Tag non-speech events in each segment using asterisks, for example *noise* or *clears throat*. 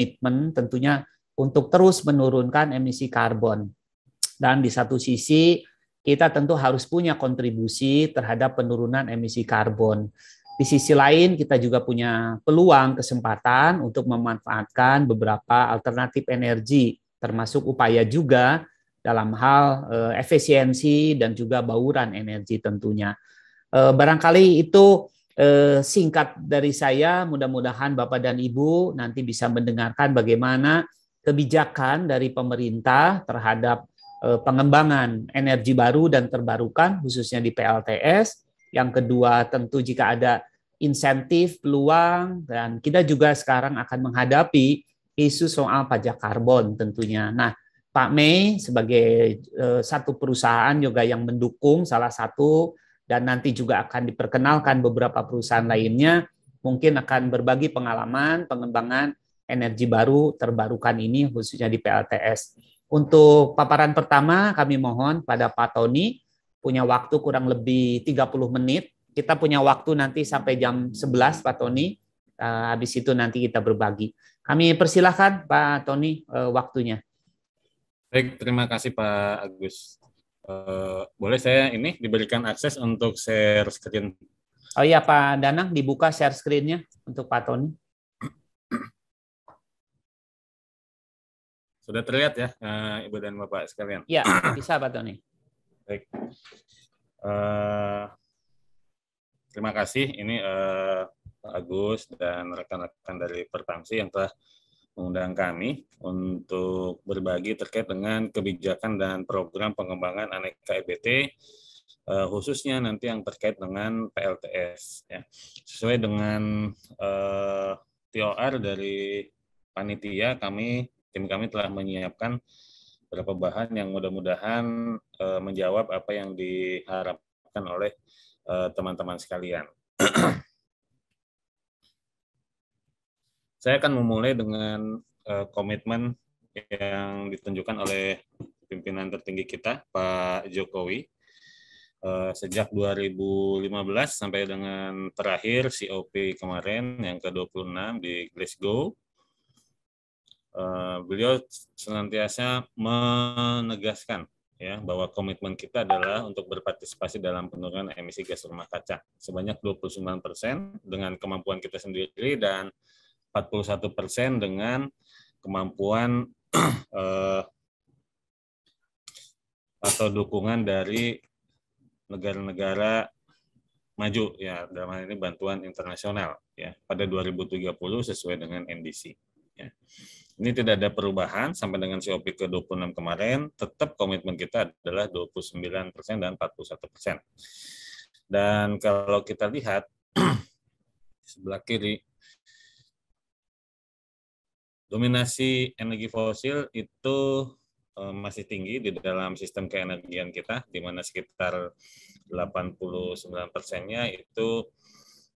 komitmen tentunya untuk terus menurunkan emisi karbon. Dan di satu sisi kita tentu harus punya kontribusi terhadap penurunan emisi karbon. Di sisi lain kita juga punya peluang kesempatan untuk memanfaatkan beberapa alternatif energi termasuk upaya juga dalam hal eh, efisiensi dan juga bauran energi tentunya. Eh, barangkali itu Eh, singkat dari saya, mudah-mudahan Bapak dan Ibu nanti bisa mendengarkan bagaimana kebijakan dari pemerintah terhadap eh, pengembangan energi baru dan terbarukan khususnya di PLTS. Yang kedua, tentu jika ada insentif, peluang dan kita juga sekarang akan menghadapi isu soal pajak karbon tentunya. Nah, Pak Mei sebagai eh, satu perusahaan juga yang mendukung salah satu dan nanti juga akan diperkenalkan beberapa perusahaan lainnya mungkin akan berbagi pengalaman pengembangan energi baru terbarukan ini khususnya di PLTS. Untuk paparan pertama kami mohon pada Pak Tony punya waktu kurang lebih 30 menit. Kita punya waktu nanti sampai jam 11 Pak Tony. Uh, habis itu nanti kita berbagi. Kami persilahkan Pak Tony uh, waktunya. Baik, terima kasih Pak Agus. Eh, boleh saya ini diberikan akses untuk share screen. Oh iya Pak Danang dibuka share screennya untuk Pak Tony. Sudah terlihat ya eh, Ibu dan Bapak sekalian. Iya, bisa Pak Tony. Baik. Uh, terima kasih ini uh, Pak Agus dan rekan-rekan dari Pertamsi yang telah mengundang kami untuk berbagi terkait dengan kebijakan dan program pengembangan aneka EBT eh, khususnya nanti yang terkait dengan PLTS ya. Sesuai dengan eh, TOR dari panitia kami tim kami telah menyiapkan beberapa bahan yang mudah-mudahan eh, menjawab apa yang diharapkan oleh eh, teman-teman sekalian. *clears throat* Saya akan memulai dengan uh, komitmen yang ditunjukkan oleh pimpinan tertinggi kita, Pak Jokowi. Uh, sejak 2015 sampai dengan terakhir COP kemarin yang ke-26 di Glasgow, uh, beliau senantiasa menegaskan ya bahwa komitmen kita adalah untuk berpartisipasi dalam penurunan emisi gas rumah kaca sebanyak 29 persen dengan kemampuan kita sendiri dan 41 persen dengan kemampuan *clears throat* eh, atau dukungan dari negara-negara maju ya dalam hal ini bantuan internasional ya pada 2030 sesuai dengan NDC ya. Ini tidak ada perubahan sampai dengan COP ke-26 kemarin, tetap komitmen kita adalah 29% persen dan 41%. persen. Dan kalau kita lihat *clears throat* sebelah kiri dominasi energi fosil itu eh, masih tinggi di dalam sistem keenergian kita, di mana sekitar 89 persennya itu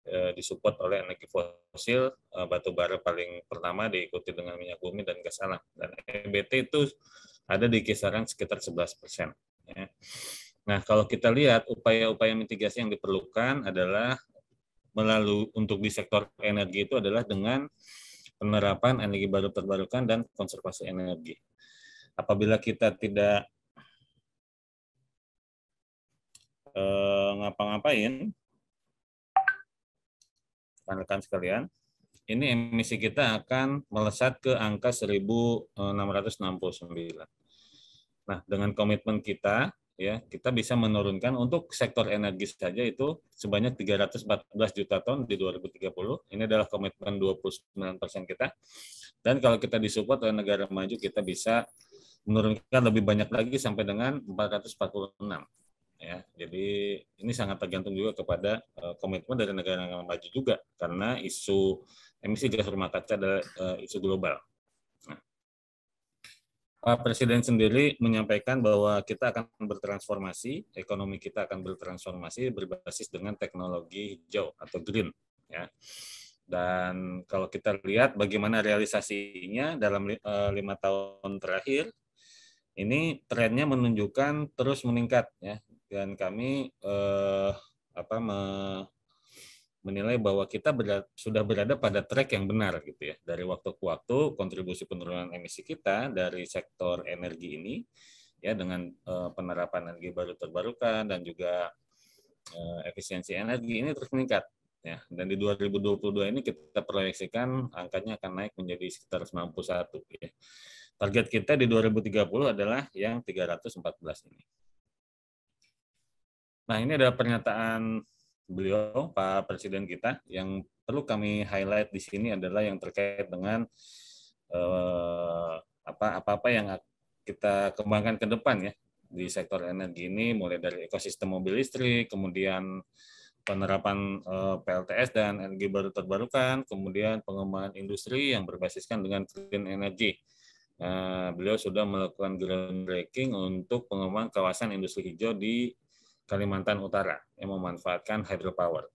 eh, disupport oleh energi fosil, eh, batu bara paling pertama diikuti dengan minyak bumi dan gas alam. Dan EBT itu ada di kisaran sekitar 11 persen. Ya. Nah, kalau kita lihat upaya-upaya mitigasi yang diperlukan adalah melalui untuk di sektor energi itu adalah dengan penerapan energi baru terbarukan dan konservasi energi. Apabila kita tidak eh, ngapa-ngapain, rekan sekalian, ini emisi kita akan melesat ke angka 1669. Eh, nah, dengan komitmen kita ya kita bisa menurunkan untuk sektor energi saja itu sebanyak 314 juta ton di 2030 ini adalah komitmen 29 persen kita dan kalau kita disupport oleh negara maju kita bisa menurunkan lebih banyak lagi sampai dengan 446 ya jadi ini sangat tergantung juga kepada eh, komitmen dari negara-negara maju juga karena isu emisi gas rumah kaca adalah eh, isu global Pak eh, Presiden sendiri menyampaikan bahwa kita akan bertransformasi, ekonomi kita akan bertransformasi berbasis dengan teknologi hijau atau green, ya. Dan kalau kita lihat bagaimana realisasinya dalam eh, lima tahun terakhir, ini trennya menunjukkan terus meningkat, ya. Dan kami eh, apa menilai bahwa kita berada, sudah berada pada track yang benar gitu ya dari waktu ke waktu kontribusi penurunan emisi kita dari sektor energi ini ya dengan uh, penerapan energi baru terbarukan dan juga uh, efisiensi energi ini terus meningkat ya dan di 2022 ini kita proyeksikan angkanya akan naik menjadi sekitar 91 ya. Target kita di 2030 adalah yang 314 ini. Nah, ini adalah pernyataan beliau Pak Presiden kita yang perlu kami highlight di sini adalah yang terkait dengan eh, apa apa-apa yang kita kembangkan ke depan ya di sektor energi ini mulai dari ekosistem mobil listrik, kemudian penerapan eh, PLTS dan energi baru terbarukan, kemudian pengembangan industri yang berbasiskan dengan green energy. Nah, beliau sudah melakukan groundbreaking untuk pengembangan kawasan industri hijau di Kalimantan Utara yang memanfaatkan hydropower.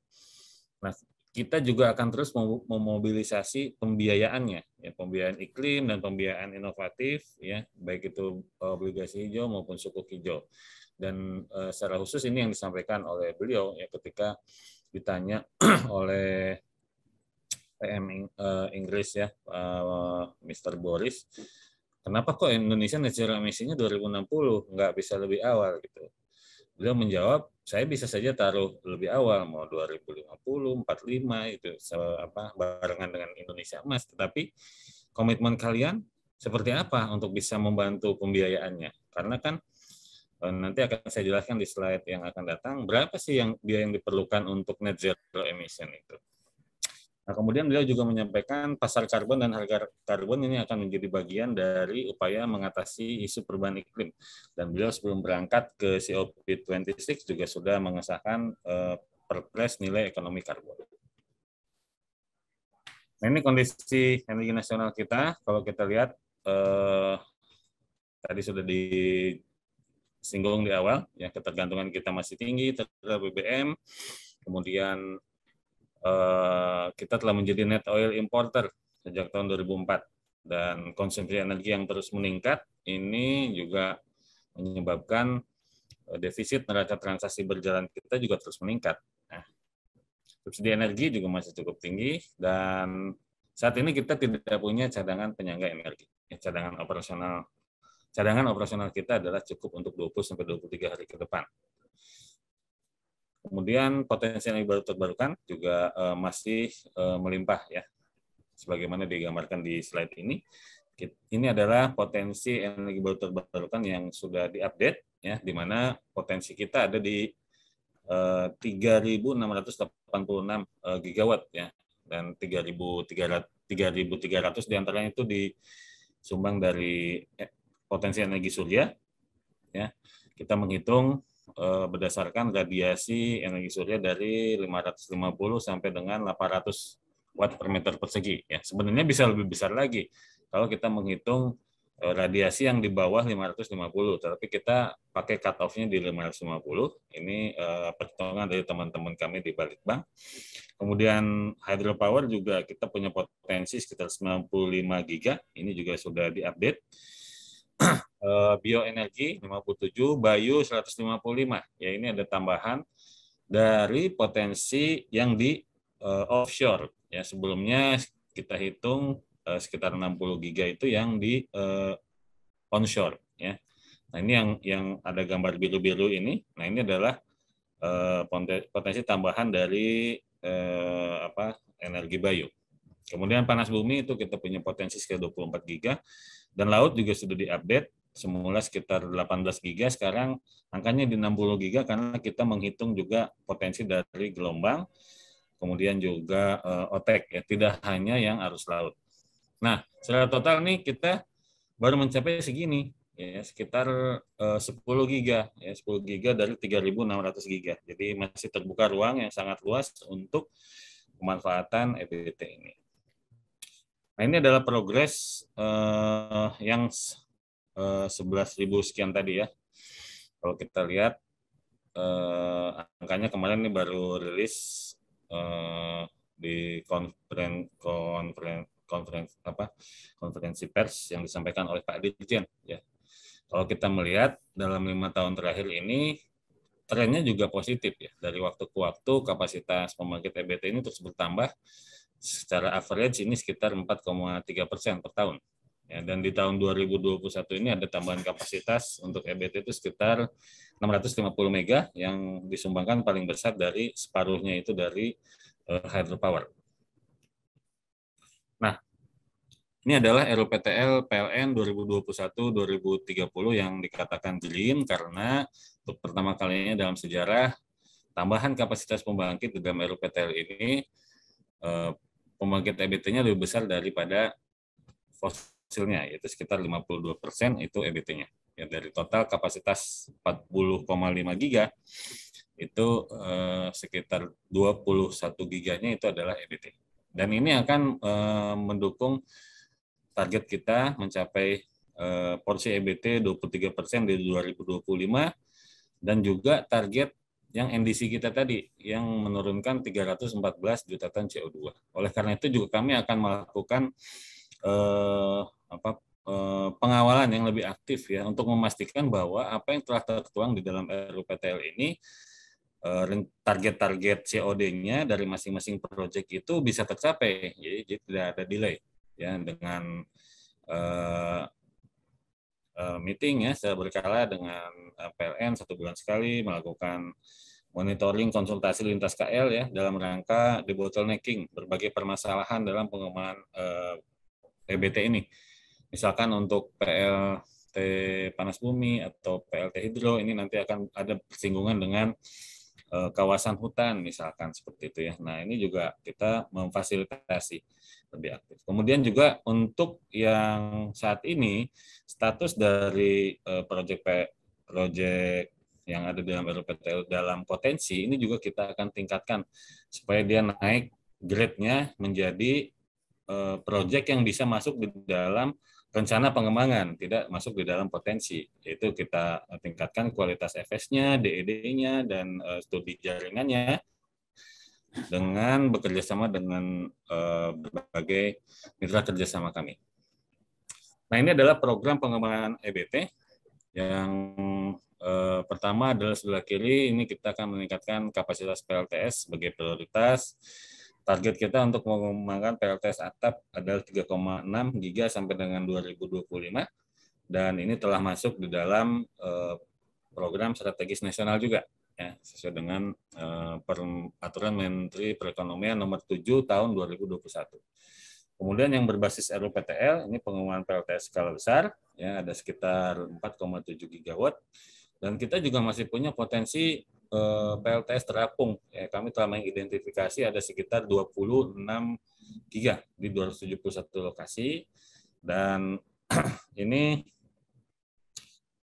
Nah, kita juga akan terus memobilisasi pembiayaannya, ya, pembiayaan iklim dan pembiayaan inovatif, ya, baik itu eh, obligasi hijau maupun suku hijau. Dan eh, secara khusus ini yang disampaikan oleh beliau ya ketika ditanya *clears throat* oleh PM eh, Inggris ya, Mr. Boris, kenapa kok Indonesia net zero emisinya 2060 nggak bisa lebih awal gitu? beliau menjawab saya bisa saja taruh lebih awal mau 2050 45 itu apa barengan dengan Indonesia Emas tetapi komitmen kalian seperti apa untuk bisa membantu pembiayaannya karena kan eh, nanti akan saya jelaskan di slide yang akan datang berapa sih yang biaya yang diperlukan untuk net zero emission itu Nah, kemudian beliau juga menyampaikan pasar karbon dan harga karbon ini akan menjadi bagian dari upaya mengatasi isu perubahan iklim. Dan beliau sebelum berangkat ke COP26 juga sudah mengesahkan eh, perpres nilai ekonomi karbon. Nah, ini kondisi energi nasional kita. Kalau kita lihat eh, tadi sudah disinggung di awal, ya ketergantungan kita masih tinggi terhadap BBM. Kemudian Eh, kita telah menjadi net oil importer sejak tahun 2004 dan konsumsi energi yang terus meningkat ini juga menyebabkan eh, defisit neraca transaksi berjalan kita juga terus meningkat. Nah, subsidi energi juga masih cukup tinggi dan saat ini kita tidak punya cadangan penyangga energi. Ya, cadangan operasional cadangan operasional kita adalah cukup untuk 20 sampai 23 hari ke depan. Kemudian potensi energi baru terbarukan juga uh, masih uh, melimpah ya. Sebagaimana digambarkan di slide ini. Ini adalah potensi energi baru terbarukan yang sudah diupdate ya di mana potensi kita ada di uh, 3686 uh, gigawatt ya dan 3300 di antaranya itu disumbang dari eh, potensi energi surya ya kita menghitung Eh, berdasarkan radiasi energi surya dari 550 sampai dengan 800 watt per meter persegi. Ya, sebenarnya bisa lebih besar lagi kalau kita menghitung eh, radiasi yang di bawah 550, tapi kita pakai cut off-nya di 550. Ini uh, perhitungan dari teman-teman kami di Balitbank. Kemudian hydropower juga kita punya potensi sekitar 95 giga. Ini juga sudah diupdate *clears throat* Eh, bioenergi 57, bayu 155. Ya ini ada tambahan dari potensi yang di uh, offshore. Ya sebelumnya kita hitung uh, sekitar 60 giga itu yang di uh, onshore. Ya. Nah ini yang yang ada gambar biru-biru ini. Nah ini adalah uh, potensi tambahan dari uh, apa energi bayu. Kemudian panas bumi itu kita punya potensi sekitar 24 giga dan laut juga sudah diupdate semula sekitar 18 giga sekarang angkanya di 60 giga karena kita menghitung juga potensi dari gelombang kemudian juga uh, eh, otek ya tidak hanya yang arus laut. Nah, secara total nih kita baru mencapai segini ya sekitar eh, uh, 10 giga ya 10 giga dari 3600 giga. Jadi masih terbuka ruang yang sangat luas untuk pemanfaatan EBT ini. Nah ini adalah progres uh, yang uh, ribu sekian tadi ya. Kalau kita lihat uh, angkanya kemarin ini baru rilis uh, di konferen, konferen, konferensi apa konferensi pers yang disampaikan oleh Pak Dirjen ya. Kalau kita melihat dalam lima tahun terakhir ini trennya juga positif ya dari waktu ke waktu kapasitas pembangkit EBT ini terus bertambah secara average ini sekitar 4,3 persen per tahun. Ya, dan di tahun 2021 ini ada tambahan kapasitas untuk EBT itu sekitar 650 mega yang disumbangkan paling besar dari separuhnya itu dari uh, hydropower. Nah, ini adalah RUPTL PLN 2021-2030 yang dikatakan green karena untuk pertama kalinya dalam sejarah tambahan kapasitas pembangkit di dalam RUPTL ini eh, pembangkit EBT-nya lebih besar daripada fosilnya, yaitu sekitar 52 persen itu EBT-nya. Ya, dari total kapasitas 40,5 giga, itu eh, sekitar 21 giganya itu adalah EBT. Dan ini akan eh, mendukung target kita mencapai eh, porsi EBT 23% persen di 2025 dan juga target yang NDC kita tadi yang menurunkan 314 juta ton CO2. Oleh karena itu juga kami akan melakukan eh, apa eh, pengawalan yang lebih aktif ya untuk memastikan bahwa apa yang telah tertuang di dalam RUPTL ini eh, target-target eh, COD-nya dari masing-masing proyek itu bisa tercapai, jadi, jadi tidak ada delay ya dengan eh, eh meeting ya secara berkala dengan eh, PLN satu bulan sekali melakukan monitoring konsultasi lintas KL ya dalam rangka debottlenecking berbagai permasalahan dalam pengembangan eh, TBT ini. Misalkan untuk PLT panas bumi atau PLT hidro ini nanti akan ada persinggungan dengan eh, kawasan hutan misalkan seperti itu ya. Nah, ini juga kita memfasilitasi lebih aktif. Kemudian juga untuk yang saat ini status dari eh, proyek project yang ada dalam RPTL dalam potensi ini juga kita akan tingkatkan supaya dia naik grade-nya menjadi uh, project yang bisa masuk di dalam rencana pengembangan, tidak masuk di dalam potensi. Itu kita tingkatkan kualitas FS-nya, DED-nya, dan eh, studi jaringannya dengan bekerjasama dengan eh, berbagai mitra kerjasama kami. Nah ini adalah program pengembangan EBT yang Eh, pertama adalah sebelah kiri, ini kita akan meningkatkan kapasitas PLTS sebagai prioritas. Target kita untuk mengembangkan PLTS atap adalah 3,6 giga sampai dengan 2025 dan ini telah masuk di dalam eh, program strategis nasional juga ya sesuai dengan eh, peraturan Menteri Perekonomian nomor 7 tahun 2021. Kemudian yang berbasis RUPTL ini pengembangan PLTS skala besar ya ada sekitar 4,7 gigawatt dan kita juga masih punya potensi eh, PLTS terapung. Ya, kami telah mengidentifikasi ada sekitar 26 giga di 271 lokasi dan *clears throat* ini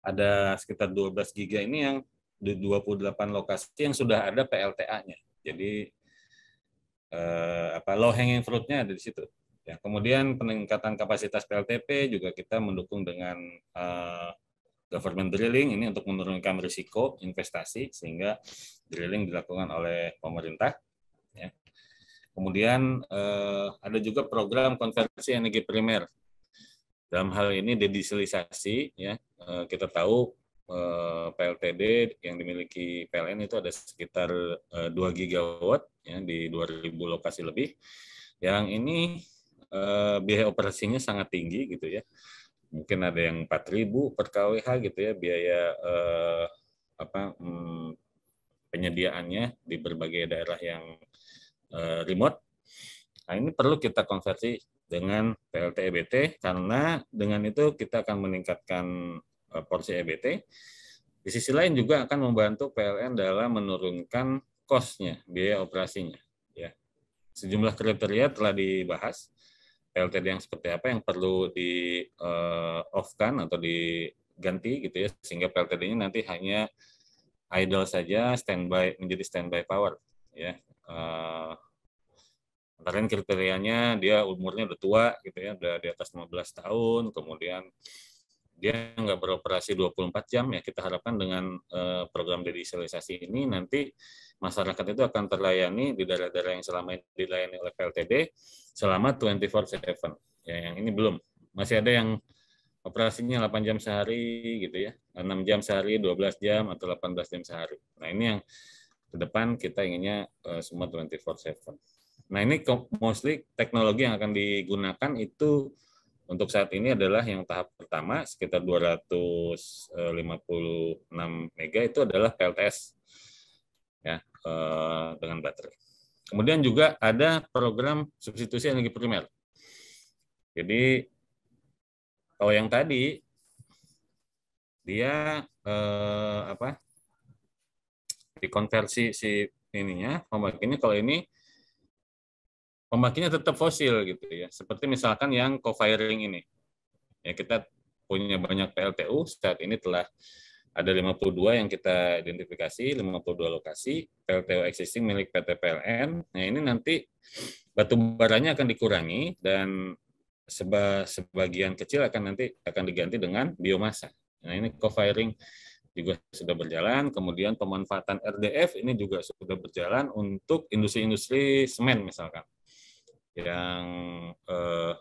ada sekitar 12 giga ini yang di 28 lokasi yang sudah ada PLTA-nya. Jadi eh, apa low hanging fruit-nya ada di situ. Ya, kemudian peningkatan kapasitas PLTP juga kita mendukung dengan eh, government drilling ini untuk menurunkan risiko investasi sehingga drilling dilakukan oleh pemerintah. Ya. Kemudian eh, ada juga program konversi energi primer. Dalam hal ini dedisilisasi, ya eh, kita tahu eh, PLTD yang dimiliki PLN itu ada sekitar eh, 2 gigawatt ya, di 2.000 lokasi lebih. Yang ini eh, biaya operasinya sangat tinggi gitu ya mungkin ada yang 4.000 per KWH gitu ya biaya eh, apa hmm, penyediaannya di berbagai daerah yang eh, remote. Nah, ini perlu kita konversi dengan PLT EBT karena dengan itu kita akan meningkatkan eh, porsi EBT. Di sisi lain juga akan membantu PLN dalam menurunkan kosnya, biaya operasinya. Ya, sejumlah kriteria telah dibahas PLTD yang seperti apa yang perlu di uh, eh, off kan atau diganti gitu ya sehingga PLTD-nya nanti hanya idle saja standby menjadi standby power ya uh, kriterianya dia umurnya udah tua gitu ya udah di atas 15 tahun kemudian dia nggak beroperasi 24 jam ya kita harapkan dengan uh, program dedisialisasi ini nanti masyarakat itu akan terlayani di daerah-daerah yang selama ini dilayani oleh PLTD selama 24/7 ya yang ini belum masih ada yang operasinya 8 jam sehari gitu ya 6 jam sehari 12 jam atau 18 jam sehari nah ini yang ke depan kita inginnya uh, semua 24/7 nah ini mostly teknologi yang akan digunakan itu untuk saat ini adalah yang tahap pertama sekitar 256 mega itu adalah PLTS ya eh, dengan baterai. Kemudian juga ada program substitusi energi primer. Jadi kalau yang tadi dia eh, apa dikonversi si ininya, homework ini kalau ini pembangkitnya tetap fosil gitu ya. Seperti misalkan yang co-firing ini. Ya kita punya banyak PLTU saat ini telah ada 52 yang kita identifikasi, 52 lokasi PLTU existing milik PT PLN. Nah, ini nanti batu baranya akan dikurangi dan sebagian kecil akan nanti akan diganti dengan biomasa. Nah, ini co-firing juga sudah berjalan, kemudian pemanfaatan RDF ini juga sudah berjalan untuk industri-industri semen misalkan yang eh,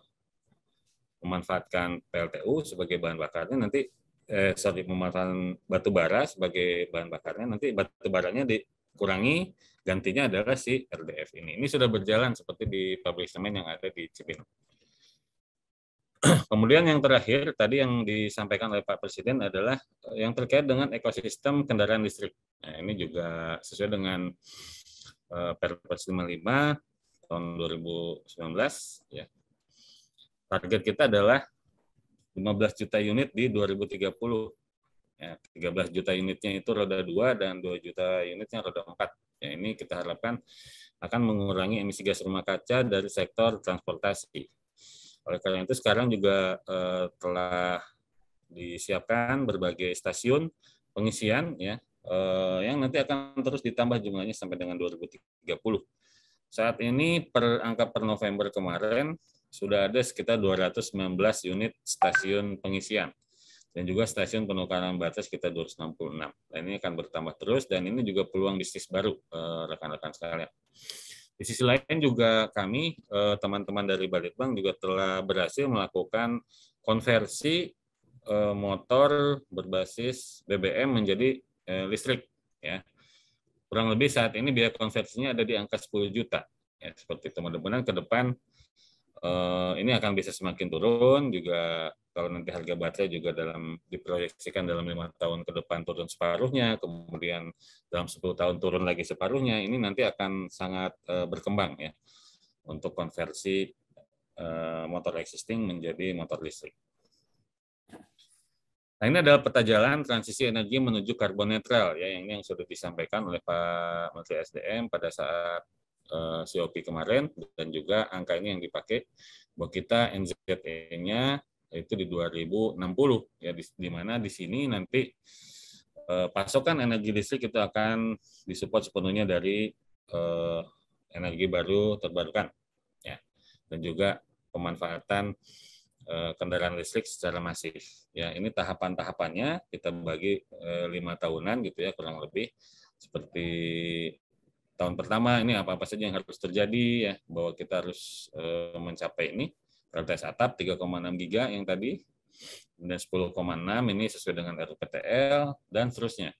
memanfaatkan PLTU sebagai bahan bakarnya nanti eh, sorry memanfaatkan batu bara sebagai bahan bakarnya nanti batu baranya dikurangi gantinya adalah si RDF ini. Ini sudah berjalan seperti di pabrik semen yang ada di Cipinang. *clears throat* Kemudian yang terakhir tadi yang disampaikan oleh Pak Presiden adalah eh, yang terkait dengan ekosistem kendaraan listrik. Nah, ini juga sesuai dengan uh, Perpres 55 tahun 2019 ya. Target kita adalah 15 juta unit di 2030. Ya, 13 juta unitnya itu roda 2 dan 2 juta unitnya roda 4. Ya, ini kita harapkan akan mengurangi emisi gas rumah kaca dari sektor transportasi. Oleh karena itu sekarang juga eh, telah disiapkan berbagai stasiun pengisian ya eh, yang nanti akan terus ditambah jumlahnya sampai dengan 2030. Saat ini per angka per November kemarin sudah ada sekitar 219 unit stasiun pengisian dan juga stasiun penukaran batas kita 266. Nah, ini akan bertambah terus dan ini juga peluang bisnis baru eh, rekan-rekan sekalian. Di sisi lain juga kami eh, teman-teman dari Balitbank juga telah berhasil melakukan konversi eh, motor berbasis BBM menjadi listrik ya. Kurang lebih saat ini biaya konversinya ada di angka 10 juta. Ya, seperti itu. Mudah-mudahan ke depan eh, ini akan bisa semakin turun juga kalau nanti harga baterai juga dalam diproyeksikan dalam lima tahun ke depan turun separuhnya, kemudian dalam 10 tahun turun lagi separuhnya, ini nanti akan sangat eh, berkembang ya untuk konversi eh, motor existing menjadi motor listrik. Nah, ini adalah peta jalan transisi energi menuju karbon netral ya yang ini yang sudah disampaikan oleh Pak Menteri SDM pada saat eh, COP kemarin dan juga angka ini yang dipakai buat kita NZE-nya itu di 2060 ya di, di mana di sini nanti uh, pasokan energi listrik itu akan disupport sepenuhnya dari uh, energi baru terbarukan ya dan juga pemanfaatan Eh, kendaraan listrik secara masif. Ya, ini tahapan-tahapannya kita bagi eh, lima tahunan gitu ya kurang lebih seperti tahun pertama ini apa-apa saja yang harus terjadi ya bahwa kita harus eh, mencapai ini prioritas atap 3,6 giga yang tadi dan 10,6 ini sesuai dengan RPTL dan seterusnya.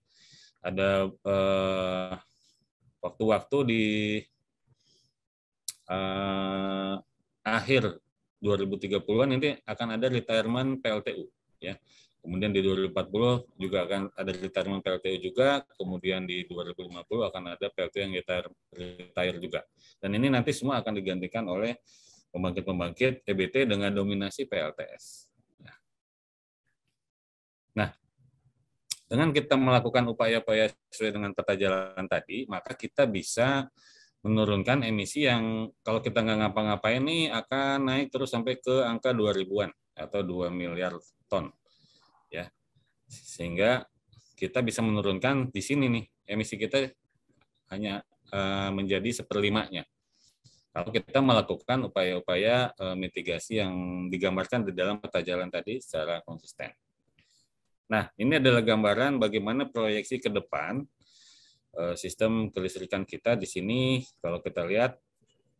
Ada waktu waktu-waktu di eh, akhir 2030-an nanti akan ada retirement PLTU ya. Kemudian di 2040 juga akan ada retirement PLTU juga, kemudian di 2050 akan ada PLTU yang retire, retire juga. Dan ini nanti semua akan digantikan oleh pembangkit-pembangkit EBT dengan dominasi PLTS. Ya. Nah, dengan kita melakukan upaya-upaya sesuai dengan peta jalan tadi, maka kita bisa menurunkan emisi yang kalau kita nggak ngapa-ngapain nih akan naik terus sampai ke angka 2 ribuan atau 2 miliar ton. Ya. Sehingga kita bisa menurunkan di sini nih emisi kita hanya eh, menjadi seperlimanya. Kalau kita melakukan upaya-upaya eh, mitigasi yang digambarkan di dalam peta jalan tadi secara konsisten. Nah, ini adalah gambaran bagaimana proyeksi ke depan Eh, sistem kelistrikan kita di sini kalau kita lihat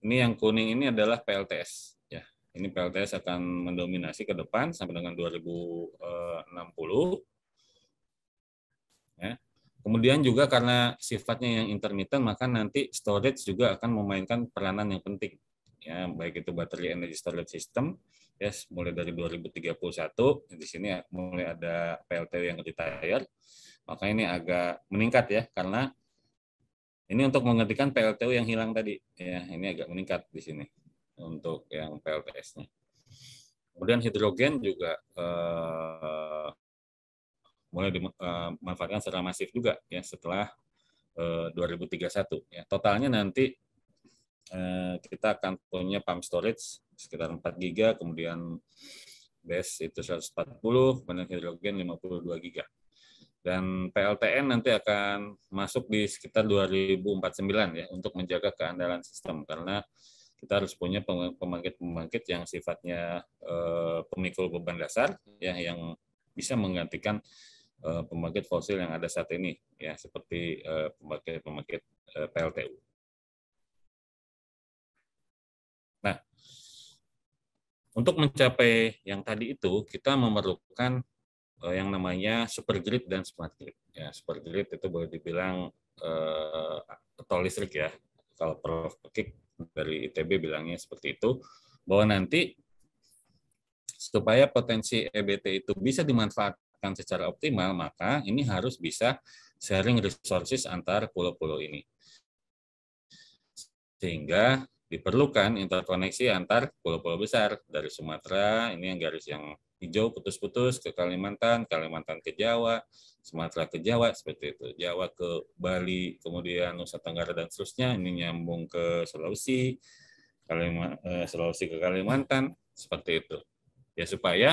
ini yang kuning ini adalah PLTS ya. Ini PLTS akan mendominasi ke depan sampai dengan 2060. Eh, ya. Kemudian juga karena sifatnya yang intermittent maka nanti storage juga akan memainkan peranan yang penting. Ya, baik itu baterai energy storage system ya yes, mulai dari 2031 di sini mulai ada PLTU yang retire maka ini agak meningkat ya karena ini untuk menggantikan PLTU yang hilang tadi. Ya, ini agak meningkat di sini untuk yang PLTS-nya. Kemudian hidrogen juga eh, mulai dimanfaatkan eh, secara masif juga ya setelah eh, 2031 ya. Totalnya nanti eh, kita akan punya pump storage sekitar 4 giga, kemudian base itu 140, kemudian hidrogen 52 giga dan PLTN nanti akan masuk di sekitar 2049 ya untuk menjaga keandalan sistem karena kita harus punya pembangkit-pembangkit yang sifatnya eh, pemikul beban dasar ya yang bisa menggantikan eh, pembangkit fosil yang ada saat ini ya seperti pembangkit eh, pembangkit-pembangkit eh, PLTU. Nah, untuk mencapai yang tadi itu kita memerlukan Eh, yang namanya super grid dan smart grid. Ya, super grid itu boleh dibilang uh, eh, atau listrik ya. Kalau Prof. Kik dari ITB bilangnya seperti itu, bahwa nanti supaya potensi EBT itu bisa dimanfaatkan secara optimal, maka ini harus bisa sharing resources antar pulau-pulau ini. Sehingga diperlukan interkoneksi antar pulau-pulau besar dari Sumatera, ini yang garis yang hijau putus-putus ke Kalimantan, Kalimantan ke Jawa, Sumatera ke Jawa seperti itu, Jawa ke Bali, kemudian Nusa Tenggara dan seterusnya, ini nyambung ke Sulawesi, Kalimantan, eh, Sulawesi ke Kalimantan seperti itu. Ya supaya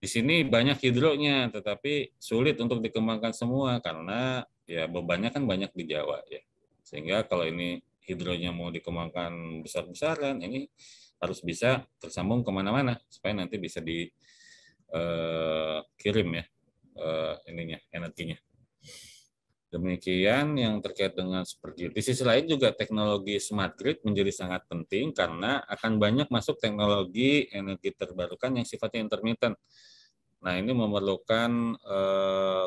di sini banyak hidronya, tetapi sulit untuk dikembangkan semua karena ya bebannya kan banyak di Jawa ya. Sehingga kalau ini hidronya mau dikembangkan besar-besaran, ini harus bisa tersambung kemana-mana supaya nanti bisa dikirim eh, uh, ya uh, ininya energinya. Demikian yang terkait dengan seperti Di sisi lain juga teknologi smart grid menjadi sangat penting karena akan banyak masuk teknologi energi terbarukan yang sifatnya intermittent. Nah ini memerlukan eh,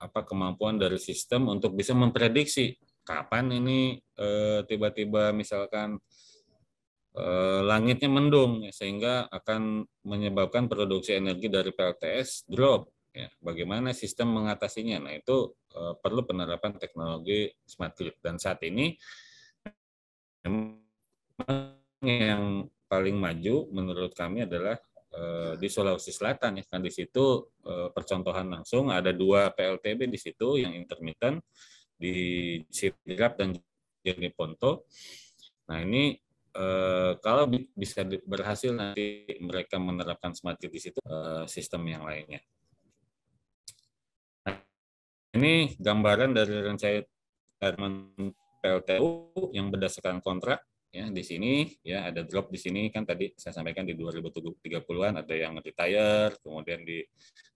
apa kemampuan dari sistem untuk bisa memprediksi kapan ini eh, tiba-tiba eh, tiba -tiba misalkan Eh, langitnya mendung ya, sehingga akan menyebabkan produksi energi dari PLTS drop. Ya. bagaimana sistem mengatasinya? Nah itu eh, perlu penerapan teknologi smart grid dan saat ini yang paling maju menurut kami adalah eh, di Sulawesi Selatan ya kan di situ percontohan langsung ada dua PLTB di situ yang intermittent di Sidrap dan Jeneponto. Nah ini Eh, kalau bisa berhasil nanti mereka menerapkan smart grid di situ eh, sistem yang lainnya. Nah, ini gambaran dari rencana PLTU yang berdasarkan kontrak ya di sini ya ada drop di sini kan tadi saya sampaikan di 2030-an ada yang retire kemudian di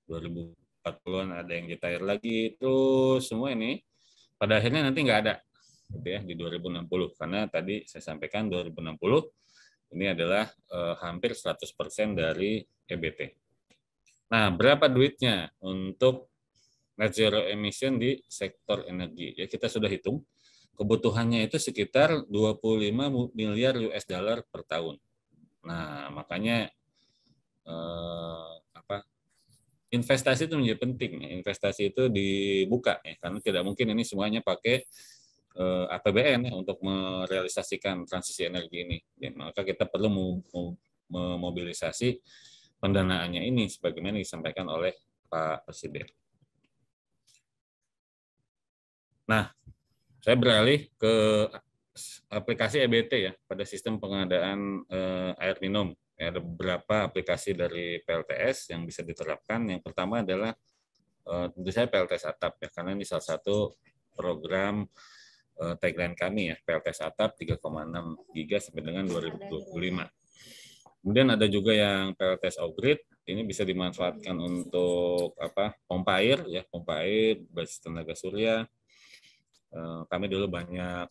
2040-an ada yang retire lagi terus semua ini pada akhirnya nanti nggak ada gitu ya di 2060 karena tadi saya sampaikan 2060 ini adalah eh, hampir 100% dari EBT. Nah, berapa duitnya untuk net zero emission di sektor energi? Ya kita sudah hitung kebutuhannya itu sekitar 25 miliar US dollar per tahun. Nah, makanya eh, apa investasi itu menjadi penting. Investasi itu dibuka ya, karena tidak mungkin ini semuanya pakai uh, APBN ya, untuk merealisasikan transisi energi ini. Ya, maka kita perlu memobilisasi pendanaannya ini sebagaimana disampaikan oleh Pak Presiden. Nah, saya beralih ke aplikasi EBT ya pada sistem pengadaan uh, air minum. Ya, ada beberapa aplikasi dari PLTS yang bisa diterapkan. Yang pertama adalah eh, tentu saya PLTS atap ya karena ini salah satu program uh, tagline kami ya, PLTS atap 3,6 giga sampai dengan 2025. Kemudian ada juga yang PLTS outgrid, ini bisa dimanfaatkan untuk apa? pompa air ya, pompa air basis tenaga surya. Eh, kami dulu banyak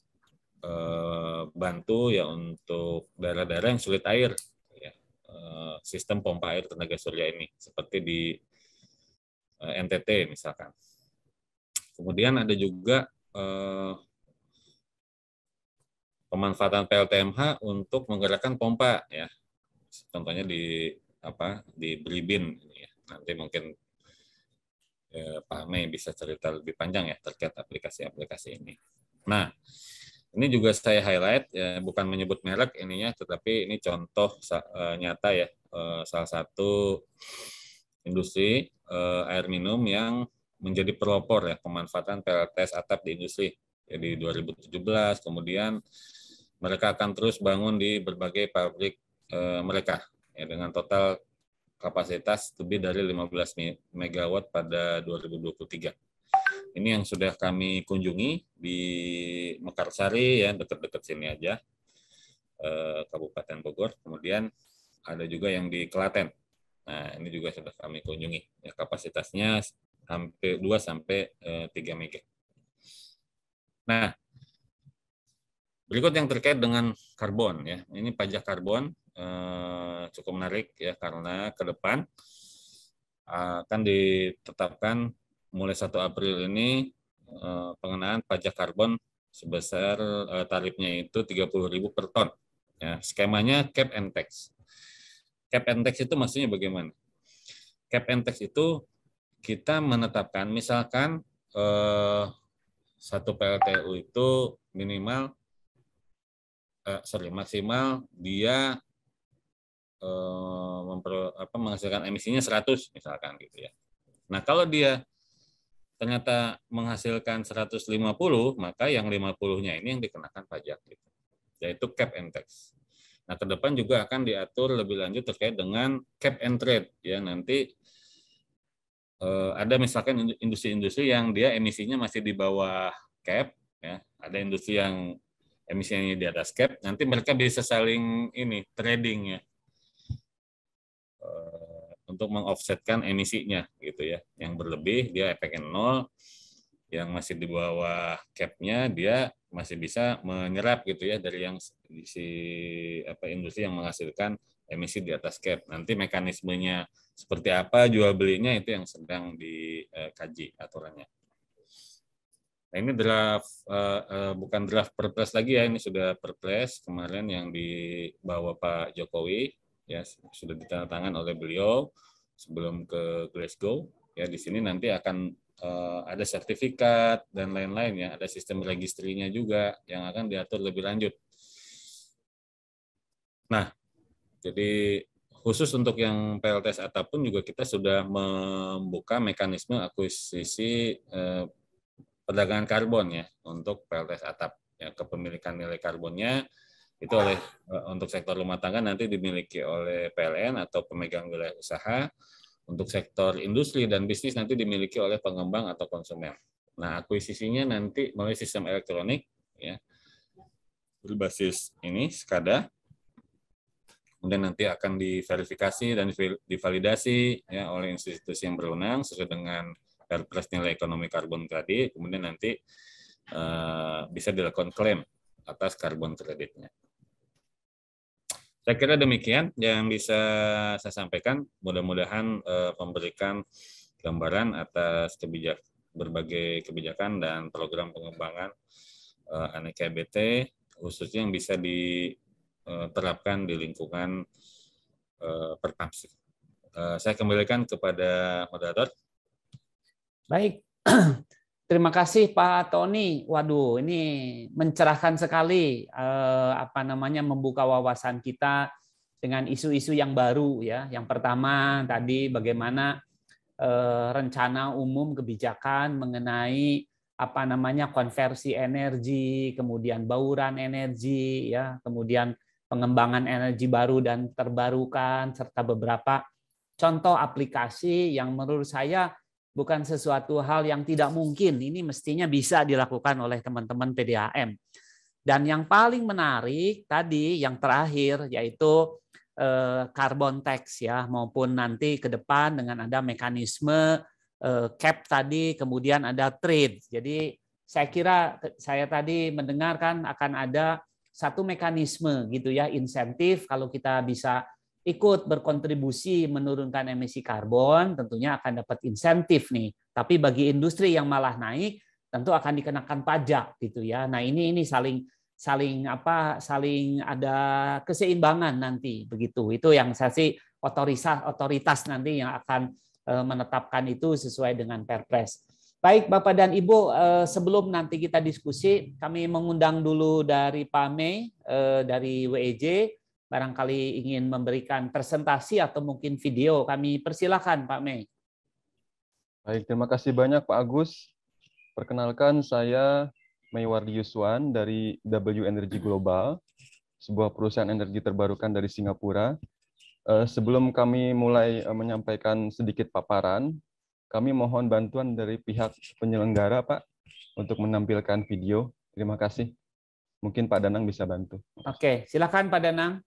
eh, bantu ya untuk daerah-daerah yang sulit air ya. sistem pompa air tenaga surya ini seperti di NTT misalkan. Kemudian ada juga pemanfaatan PLTMH untuk menggerakkan pompa ya. Contohnya di apa di Bribin ya. Nanti mungkin eh, Pak Mei bisa cerita lebih panjang ya terkait aplikasi-aplikasi ini. Nah, ini juga saya highlight ya, bukan menyebut merek ininya tetapi ini contoh e, nyata ya e, salah satu industri e, air minum yang menjadi pelopor ya pemanfaatan PLTS atap di industri ribu tujuh 2017 kemudian mereka akan terus bangun di berbagai pabrik e, mereka ya, dengan total kapasitas lebih dari 15 MW pada 2023. Ini yang sudah kami kunjungi di Mekarsari ya dekat-dekat sini aja e, Kabupaten Bogor. Kemudian ada juga yang di Klaten. Nah, ini juga sudah kami kunjungi. Ya, kapasitasnya hampir 2 sampai 3 eh, MW. Nah, Berikut yang terkait dengan karbon ya. Ini pajak karbon eh, cukup menarik ya karena ke depan akan ditetapkan mulai 1 April ini eh, pengenaan pajak karbon sebesar eh, tarifnya itu 30.000 per ton. Ya, skemanya cap and tax. Cap and tax itu maksudnya bagaimana? Cap and tax itu kita menetapkan misalkan eh, satu PLTU itu minimal eh, sorry maksimal dia eh, memper, apa, menghasilkan emisinya 100 misalkan gitu ya. Nah kalau dia ternyata menghasilkan 150 maka yang 50-nya ini yang dikenakan pajak gitu. Yaitu cap and tax. Nah, ke depan juga akan diatur lebih lanjut terkait dengan cap and trade ya nanti eh, ada misalkan industri-industri yang dia emisinya masih di bawah cap ya, ada industri yang emisinya di atas cap, nanti mereka bisa saling ini trading ya eh, untuk mengoffsetkan emisinya gitu ya. Yang berlebih dia efeknya nol, yang masih di bawah capnya dia masih bisa menyerap gitu ya dari yang si apa industri yang menghasilkan emisi di atas cap. Nanti mekanismenya seperti apa jual belinya itu yang sedang dikaji eh, aturannya. Nah, ini draft uh, uh, bukan draft Perpres lagi ya, ini sudah Perpres kemarin yang dibawa Pak Jokowi ya sudah ditandatangani oleh beliau sebelum ke Glasgow. Ya di sini nanti akan uh, ada sertifikat dan lain-lain ya, ada sistem registrinya juga yang akan diatur lebih lanjut. Nah, jadi khusus untuk yang PLTS ataupun juga kita sudah membuka mekanisme akuisisi uh, perdagangan karbon ya untuk PLTS atap. Ya, kepemilikan nilai karbonnya itu oleh eh, untuk sektor rumah tangga nanti dimiliki oleh PLN atau pemegang wilayah usaha. Untuk sektor industri dan bisnis nanti dimiliki oleh pengembang atau konsumen. Nah, akuisisinya nanti melalui sistem elektronik ya berbasis ini SCADA kemudian nanti akan diverifikasi dan divalidasi ya oleh institusi yang berwenang sesuai dengan perpres nilai ekonomi karbon tadi, kemudian nanti uh, bisa dilakukan klaim atas karbon kreditnya. Saya kira demikian yang bisa saya sampaikan. Mudah-mudahan uh, memberikan gambaran atas kebijak berbagai kebijakan dan program pengembangan uh, aneka e BT khususnya yang bisa diterapkan di lingkungan uh, Uh, saya kembalikan kepada moderator Baik, *clears throat* terima kasih Pak Tony. Waduh, ini mencerahkan sekali eh, apa namanya membuka wawasan kita dengan isu-isu yang baru ya. Yang pertama tadi bagaimana eh, rencana umum kebijakan mengenai apa namanya konversi energi, kemudian bauran energi ya, kemudian pengembangan energi baru dan terbarukan serta beberapa contoh aplikasi yang menurut saya bukan sesuatu hal yang tidak mungkin. Ini mestinya bisa dilakukan oleh teman-teman PDAM. Dan yang paling menarik tadi yang terakhir yaitu eh, carbon tax ya maupun nanti ke depan dengan ada mekanisme eh, cap tadi kemudian ada trade. Jadi saya kira saya tadi mendengarkan akan ada satu mekanisme gitu ya insentif kalau kita bisa ikut berkontribusi menurunkan emisi karbon, tentunya akan dapat insentif nih. Tapi bagi industri yang malah naik, tentu akan dikenakan pajak gitu ya. Nah ini ini saling saling apa saling ada keseimbangan nanti begitu. Itu yang saya sih otoritas otoritas nanti yang akan eh, menetapkan itu sesuai dengan Perpres. Baik Bapak dan Ibu, eh, sebelum nanti kita diskusi, kami mengundang dulu dari pame eh, dari WEJ barangkali ingin memberikan presentasi atau mungkin video, kami persilahkan Pak Mei. Baik, terima kasih banyak Pak Agus. Perkenalkan saya Wardi Yuswan dari W Energy Global, sebuah perusahaan energi terbarukan dari Singapura. Eh, sebelum kami mulai eh, menyampaikan sedikit paparan, kami mohon bantuan dari pihak penyelenggara Pak untuk menampilkan video. Terima kasih. Mungkin Pak Danang bisa bantu. Oke, silakan Pak Danang.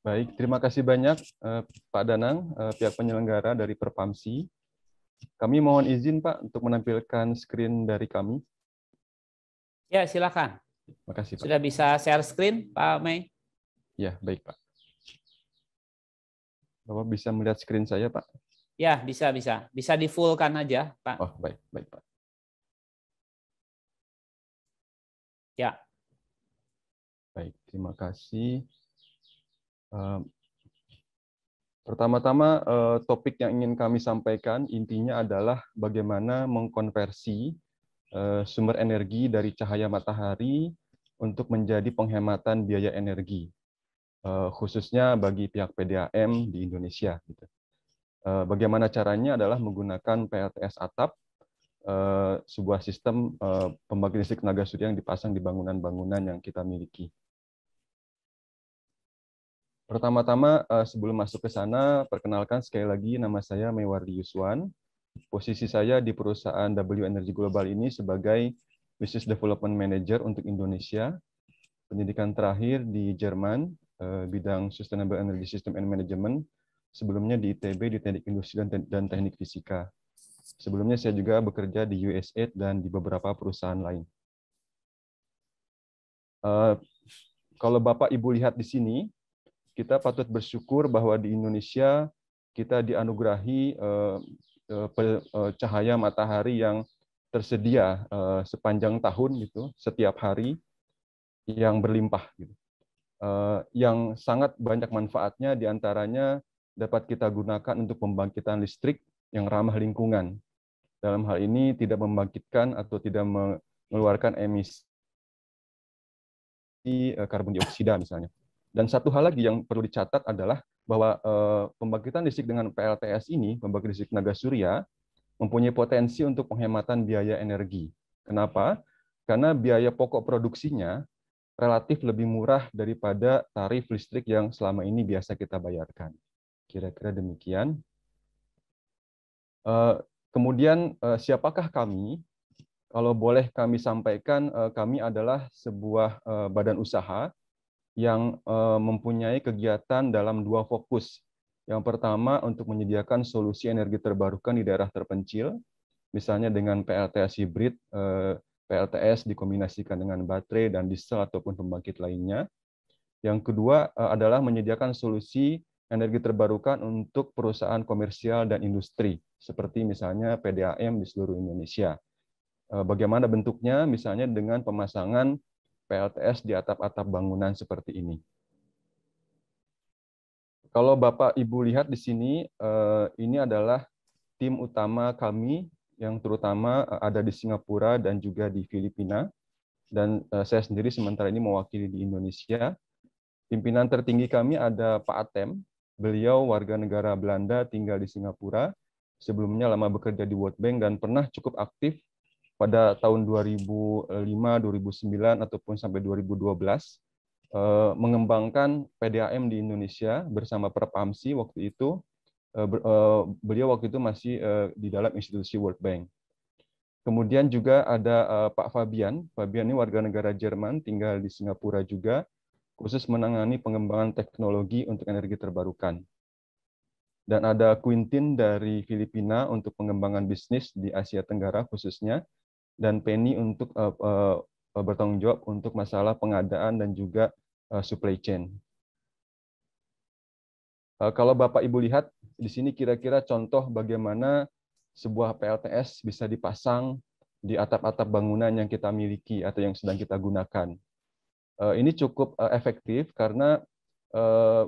Baik, terima kasih banyak eh, Pak Danang, eh, pihak penyelenggara dari Perpamsi. Kami mohon izin Pak untuk menampilkan screen dari kami. Ya, silakan. Terima kasih Pak. Sudah bisa share screen, Pak Mei? Ya, baik Pak. Bapak bisa melihat screen saya, Pak? Ya, bisa, bisa. Bisa di fullkan aja, Pak. Oh, baik, baik, Pak. Ya. Baik, terima kasih. Ehm, pertama-tama eh, topik yang ingin kami sampaikan intinya adalah bagaimana mengkonversi eh, sumber energi dari cahaya matahari untuk menjadi penghematan biaya energi, eh, khususnya bagi pihak PDAM di Indonesia. Gitu. Bagaimana caranya adalah menggunakan PLTS atap, sebuah sistem pembangkit listrik tenaga surya yang dipasang di bangunan-bangunan yang kita miliki. Pertama-tama eh, sebelum masuk ke sana, perkenalkan sekali lagi nama saya Mewardi Yuswan. Posisi saya di perusahaan W Energy Global ini sebagai Business Development Manager untuk Indonesia. Pendidikan terakhir di Jerman, eh, bidang Sustainable Energy System and Management. Sebelumnya di ITB, di Teknik Industri dan, Teknik Fisika. Sebelumnya saya juga bekerja di USAID dan di beberapa perusahaan lain. Eh, kalau Bapak Ibu lihat di sini, kita patut bersyukur bahwa di Indonesia kita dianugerahi eh, eh, eh, cahaya matahari yang tersedia sepanjang tahun gitu setiap hari yang berlimpah gitu. yang sangat banyak manfaatnya diantaranya dapat kita gunakan untuk pembangkitan listrik yang ramah lingkungan. Dalam hal ini tidak membangkitkan atau tidak mengeluarkan emisi karbon dioksida misalnya. Dan satu hal lagi yang perlu dicatat adalah bahwa eh, pembangkitan listrik dengan PLTS ini, pembangkit listrik tenaga surya, mempunyai potensi untuk penghematan biaya energi. Kenapa? Karena biaya pokok produksinya relatif lebih murah daripada tarif listrik yang selama ini biasa kita bayarkan. Kira-kira demikian. Eh, kemudian eh, siapakah kami? Kalau boleh kami sampaikan, kami adalah sebuah badan usaha yang eh, mempunyai kegiatan dalam dua fokus. Yang pertama untuk menyediakan solusi energi terbarukan di daerah terpencil, misalnya dengan PLTS hibrid, eh, PLTS dikombinasikan dengan baterai dan diesel ataupun pembangkit lainnya. Yang kedua eh, adalah menyediakan solusi energi terbarukan untuk perusahaan komersial dan industri, seperti misalnya PDAM di seluruh Indonesia. Bagaimana bentuknya? Misalnya dengan pemasangan PLTS di atap-atap bangunan seperti ini. Kalau Bapak Ibu lihat di sini, eh, ini adalah tim utama kami yang terutama eh, ada di Singapura dan juga di Filipina. Dan eh, saya sendiri sementara ini mewakili di Indonesia. Pimpinan tertinggi kami ada Pak Atem. Beliau warga negara Belanda tinggal di Singapura. Sebelumnya lama bekerja di World Bank dan pernah cukup aktif pada tahun 2005, 2009 ataupun sampai 2012 eh, mengembangkan PDAM di Indonesia bersama Perpamsi waktu itu eh, eh, beliau waktu itu masih eh, di dalam institusi World Bank. Kemudian juga ada Pak Fabian. Fabian ini warga negara Jerman, tinggal di Singapura juga, khusus menangani pengembangan teknologi untuk energi terbarukan dan ada Quintin dari Filipina untuk pengembangan bisnis di Asia Tenggara khususnya dan Penny untuk uh, uh, bertanggung jawab untuk masalah pengadaan dan juga uh, supply chain. Uh, kalau Bapak Ibu lihat di sini kira-kira contoh bagaimana sebuah PLTS bisa dipasang di atap-atap bangunan yang kita miliki atau yang sedang kita gunakan. Uh, ini cukup uh, efektif karena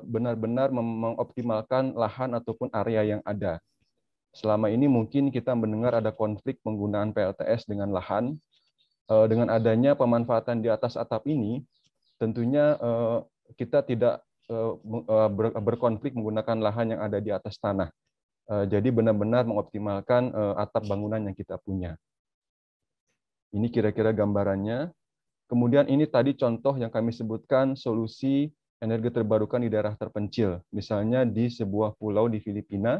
benar-benar mengoptimalkan lahan ataupun area yang ada. Selama ini mungkin kita mendengar ada konflik penggunaan PLTS dengan lahan. Eh, dengan adanya pemanfaatan di atas atap ini, tentunya eh, kita tidak eh, berkonflik menggunakan lahan yang ada di atas tanah. Jadi benar-benar mengoptimalkan atap bangunan yang kita punya. Ini kira-kira gambarannya. Kemudian ini tadi contoh yang kami sebutkan solusi energi terbarukan di daerah terpencil. Misalnya di sebuah pulau di Filipina,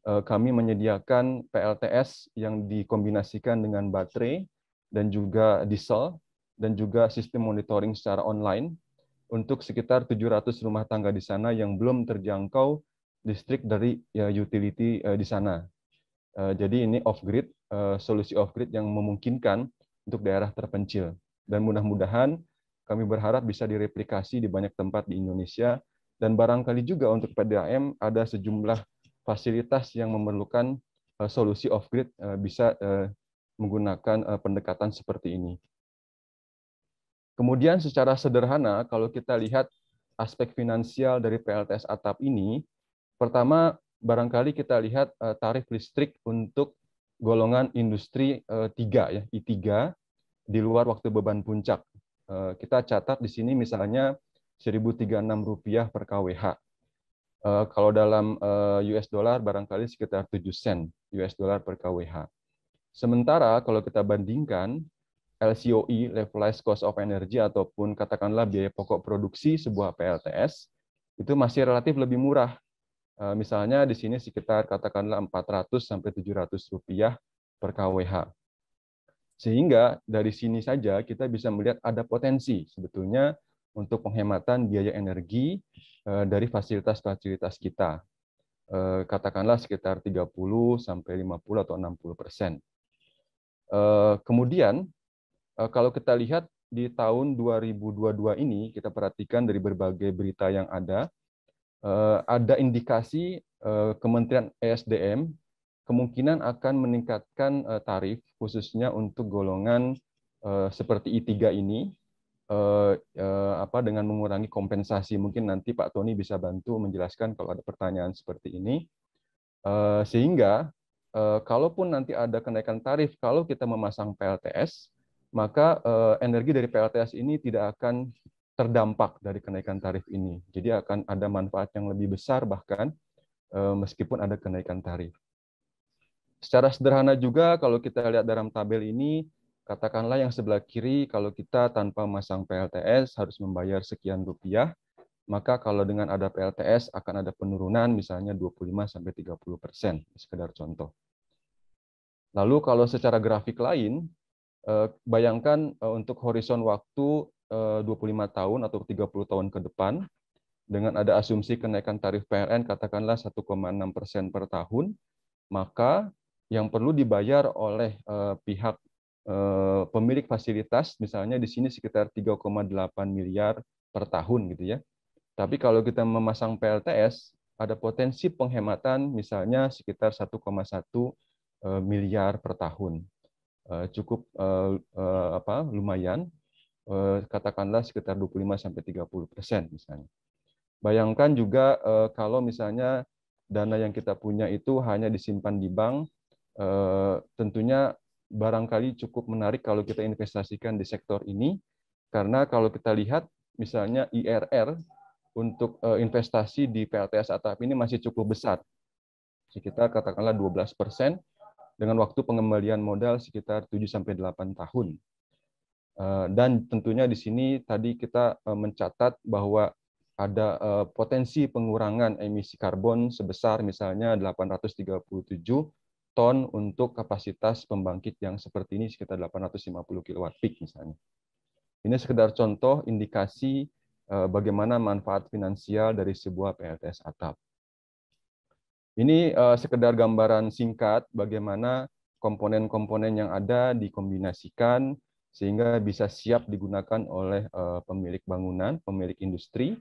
Eh, kami menyediakan PLTS yang dikombinasikan dengan baterai dan juga diesel dan juga sistem monitoring secara online untuk sekitar 700 rumah tangga di sana yang belum terjangkau listrik dari ya, utility eh, di sana. Eh, jadi ini off grid, solusi off grid yang memungkinkan untuk daerah terpencil dan mudah-mudahan kami berharap bisa direplikasi di banyak tempat di Indonesia dan barangkali juga untuk PDAM ada sejumlah fasilitas yang memerlukan eh, solusi off-grid eh, bisa eh, menggunakan pendekatan seperti ini. Kemudian secara sederhana, kalau kita lihat aspek finansial dari PLTS atap ini, pertama barangkali kita lihat tarif listrik untuk golongan industri 3 ya, I3 di luar waktu beban puncak. Kita catat di sini misalnya Rp1.036 per kWh. Uh, kalau dalam uh, eh, US dollar barangkali sekitar 7 sen US dollar per kWh. Sementara kalau kita bandingkan LCOE levelized cost of energy ataupun katakanlah biaya pokok produksi sebuah PLTS itu masih relatif lebih murah. Uh, misalnya di sini sekitar katakanlah 400 sampai 700 rupiah per kWh. Sehingga dari sini saja kita bisa melihat ada potensi sebetulnya untuk penghematan biaya energi eh, dari fasilitas-fasilitas kita. Eh, katakanlah sekitar 30 sampai 50 atau 60 persen. Eh, kemudian, kalau kita lihat di tahun 2022 ini, kita perhatikan dari berbagai berita yang ada, ada indikasi Kementerian ESDM kemungkinan akan meningkatkan tarif, khususnya untuk golongan seperti I3 ini, Eh, eh, apa dengan mengurangi kompensasi. Mungkin nanti Pak Tony bisa bantu menjelaskan kalau ada pertanyaan seperti ini. Eh, sehingga kalaupun nanti ada kenaikan tarif kalau kita memasang PLTS, maka energi dari PLTS ini tidak akan terdampak dari kenaikan tarif ini. Jadi akan ada manfaat yang lebih besar bahkan meskipun ada kenaikan tarif. Secara sederhana juga kalau kita lihat dalam tabel ini Katakanlah yang sebelah kiri, kalau kita tanpa memasang PLTS harus membayar sekian rupiah, maka kalau dengan ada PLTS akan ada penurunan misalnya 25-30 persen, sekedar contoh. Lalu kalau secara grafik lain, eh, bayangkan eh, untuk horizon waktu 25 eh, tahun atau 30 tahun ke depan, dengan ada asumsi kenaikan tarif PLN katakanlah 1,6 persen per tahun, maka yang perlu dibayar oleh pihak Eh, pemilik fasilitas misalnya di sini sekitar 3,8 miliar per tahun gitu ya. Tapi kalau kita memasang PLTS ada potensi penghematan misalnya sekitar 1,1 eh, miliar per tahun. Eh, cukup apa lumayan katakanlah sekitar 25 sampai 30 persen misalnya. Bayangkan juga kalau misalnya dana yang kita punya itu hanya disimpan di bank, tentunya barangkali cukup menarik kalau kita investasikan di sektor ini karena kalau kita lihat misalnya IRR untuk eh, investasi di PLTS atap ini masih cukup besar. Sekitar katakanlah 12 persen dengan waktu pengembalian modal sekitar 7-8 tahun. Eh, dan tentunya di sini tadi kita eh, mencatat bahwa ada potensi pengurangan emisi karbon sebesar misalnya 837 ton untuk kapasitas pembangkit yang seperti ini sekitar 850 kW peak misalnya. Ini sekedar contoh indikasi eh, bagaimana manfaat finansial dari sebuah PLTS atap. Ini eh, sekedar gambaran singkat bagaimana komponen-komponen yang ada dikombinasikan sehingga bisa siap digunakan oleh eh, pemilik bangunan, pemilik industri.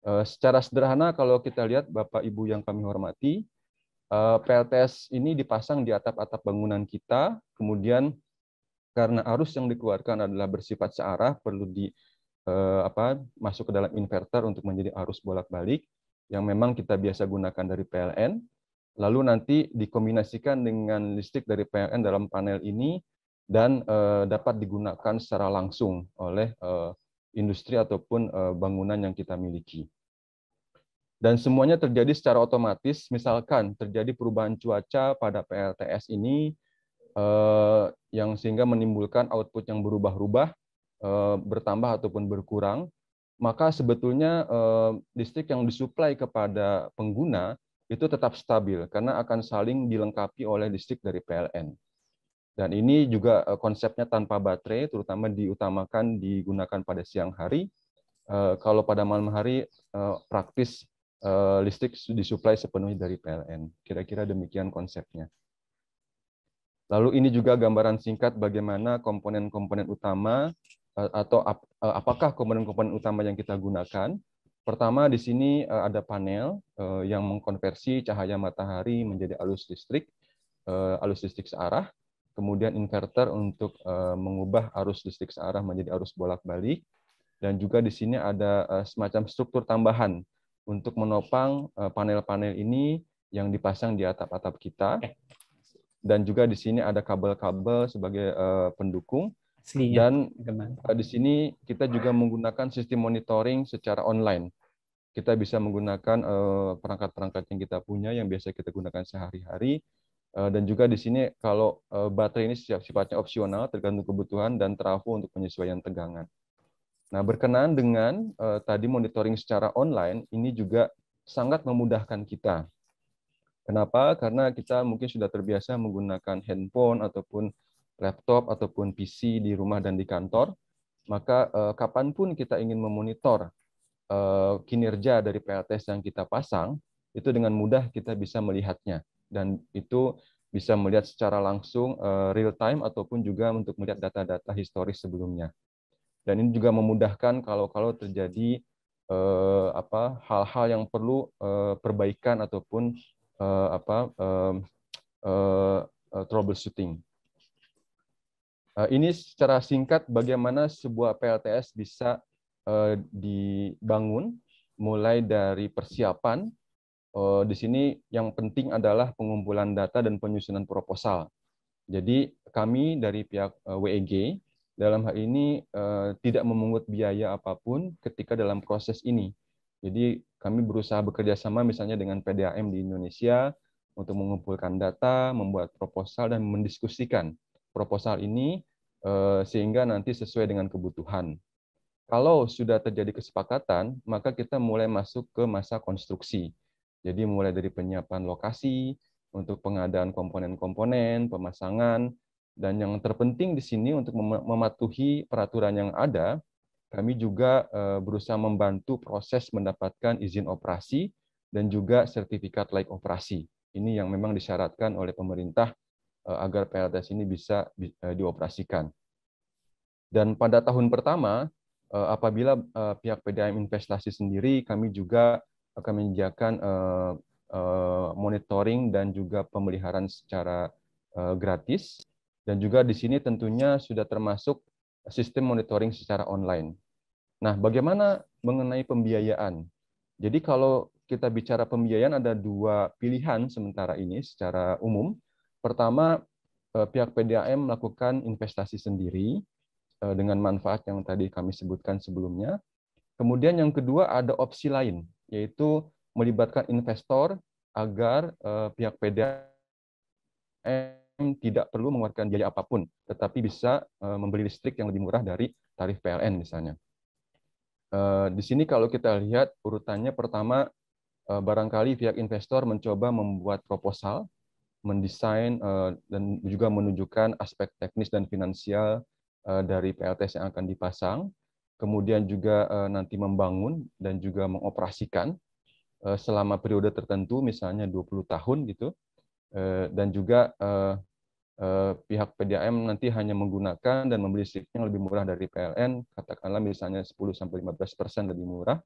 Secara sederhana kalau kita lihat Bapak Ibu yang kami hormati, Eh, PLTS ini dipasang di atap-atap bangunan kita, kemudian karena arus yang dikeluarkan adalah bersifat searah, perlu di eh, apa masuk ke dalam inverter untuk menjadi arus bolak-balik yang memang kita biasa gunakan dari PLN. Lalu nanti dikombinasikan dengan listrik dari PLN dalam panel ini dan eh, dapat digunakan secara langsung oleh industri ataupun bangunan yang kita miliki. Dan semuanya terjadi secara otomatis, misalkan terjadi perubahan cuaca pada PLTS ini eh, yang sehingga menimbulkan output yang berubah-ubah, eh, bertambah ataupun berkurang, maka sebetulnya eh, listrik yang disuplai kepada pengguna itu tetap stabil karena akan saling dilengkapi oleh listrik dari PLN. Dan ini juga konsepnya tanpa baterai, terutama diutamakan digunakan pada siang hari. Kalau pada malam hari praktis Eh, listrik disuplai sepenuhnya dari PLN. Kira-kira demikian konsepnya. Lalu ini juga gambaran singkat bagaimana komponen-komponen utama eh, atau eh, apakah komponen-komponen utama yang kita gunakan. Pertama di sini ada panel yang mengkonversi cahaya matahari menjadi alus listrik, alus listrik searah. Kemudian inverter untuk mengubah arus listrik searah menjadi arus bolak-balik. Dan juga di sini ada semacam struktur tambahan untuk menopang eh, panel-panel ini yang dipasang di atap-atap kita. Eh. Dan juga di sini ada kabel-kabel sebagai eh, pendukung. Dan di sini kita juga menggunakan sistem monitoring secara online. Kita bisa menggunakan perangkat-perangkat yang kita punya yang biasa kita gunakan sehari-hari. Dan juga di sini kalau baterai ini sifatnya opsional tergantung kebutuhan dan trafo untuk penyesuaian tegangan. Nah, berkenaan dengan uh, tadi monitoring secara online, ini juga sangat memudahkan kita. Kenapa? Karena kita mungkin sudah terbiasa menggunakan handphone ataupun laptop ataupun PC di rumah dan di kantor, maka uh, kapanpun kita ingin memonitor uh, kinerja dari PLTS yang kita pasang, itu dengan mudah kita bisa melihatnya dan itu bisa melihat secara langsung uh, real time ataupun juga untuk melihat data-data historis sebelumnya dan ini juga memudahkan kalau kalau terjadi eh, apa hal-hal yang perlu eh, perbaikan ataupun eh, apa eh, eh, troubleshooting. Eh, ini secara singkat bagaimana sebuah PLTS bisa eh, dibangun mulai dari persiapan eh, di sini yang penting adalah pengumpulan data dan penyusunan proposal. Jadi kami dari pihak eh, WEG dalam hal ini uh, tidak memungut biaya apapun ketika dalam proses ini. Jadi kami berusaha bekerja sama misalnya dengan PDAM di Indonesia untuk mengumpulkan data, membuat proposal dan mendiskusikan proposal ini uh, sehingga nanti sesuai dengan kebutuhan. Kalau sudah terjadi kesepakatan, maka kita mulai masuk ke masa konstruksi. Jadi mulai dari penyiapan lokasi, untuk pengadaan komponen-komponen, pemasangan, dan yang terpenting di sini untuk mematuhi peraturan yang ada, kami juga eh, berusaha membantu proses mendapatkan izin operasi dan juga sertifikat layak operasi. Ini yang memang disyaratkan oleh pemerintah eh, agar PLTS ini bisa eh, dioperasikan. Dan pada tahun pertama, apabila pihak PDAM investasi sendiri, kami juga akan menyediakan monitoring dan juga pemeliharaan secara gratis. Dan juga di sini tentunya sudah termasuk sistem monitoring secara online. Nah, bagaimana mengenai pembiayaan? Jadi kalau kita bicara pembiayaan ada dua pilihan sementara ini secara umum. Pertama, eh, pihak PDAM melakukan investasi sendiri eh, dengan manfaat yang tadi kami sebutkan sebelumnya. Kemudian yang kedua ada opsi lain, yaitu melibatkan investor agar eh, pihak PDAM tidak perlu mengeluarkan biaya apapun, tetapi bisa eh, membeli listrik yang lebih murah dari tarif PLN misalnya. Eh, di sini kalau kita lihat urutannya pertama eh, barangkali pihak investor mencoba membuat proposal, mendesain dan juga menunjukkan aspek teknis dan finansial dari PLTS yang akan dipasang, kemudian juga nanti membangun dan juga mengoperasikan selama periode tertentu misalnya 20 tahun gitu dan juga Eh, pihak PDAM nanti hanya menggunakan dan membeli listrik yang lebih murah dari PLN, katakanlah misalnya 10-15% lebih murah.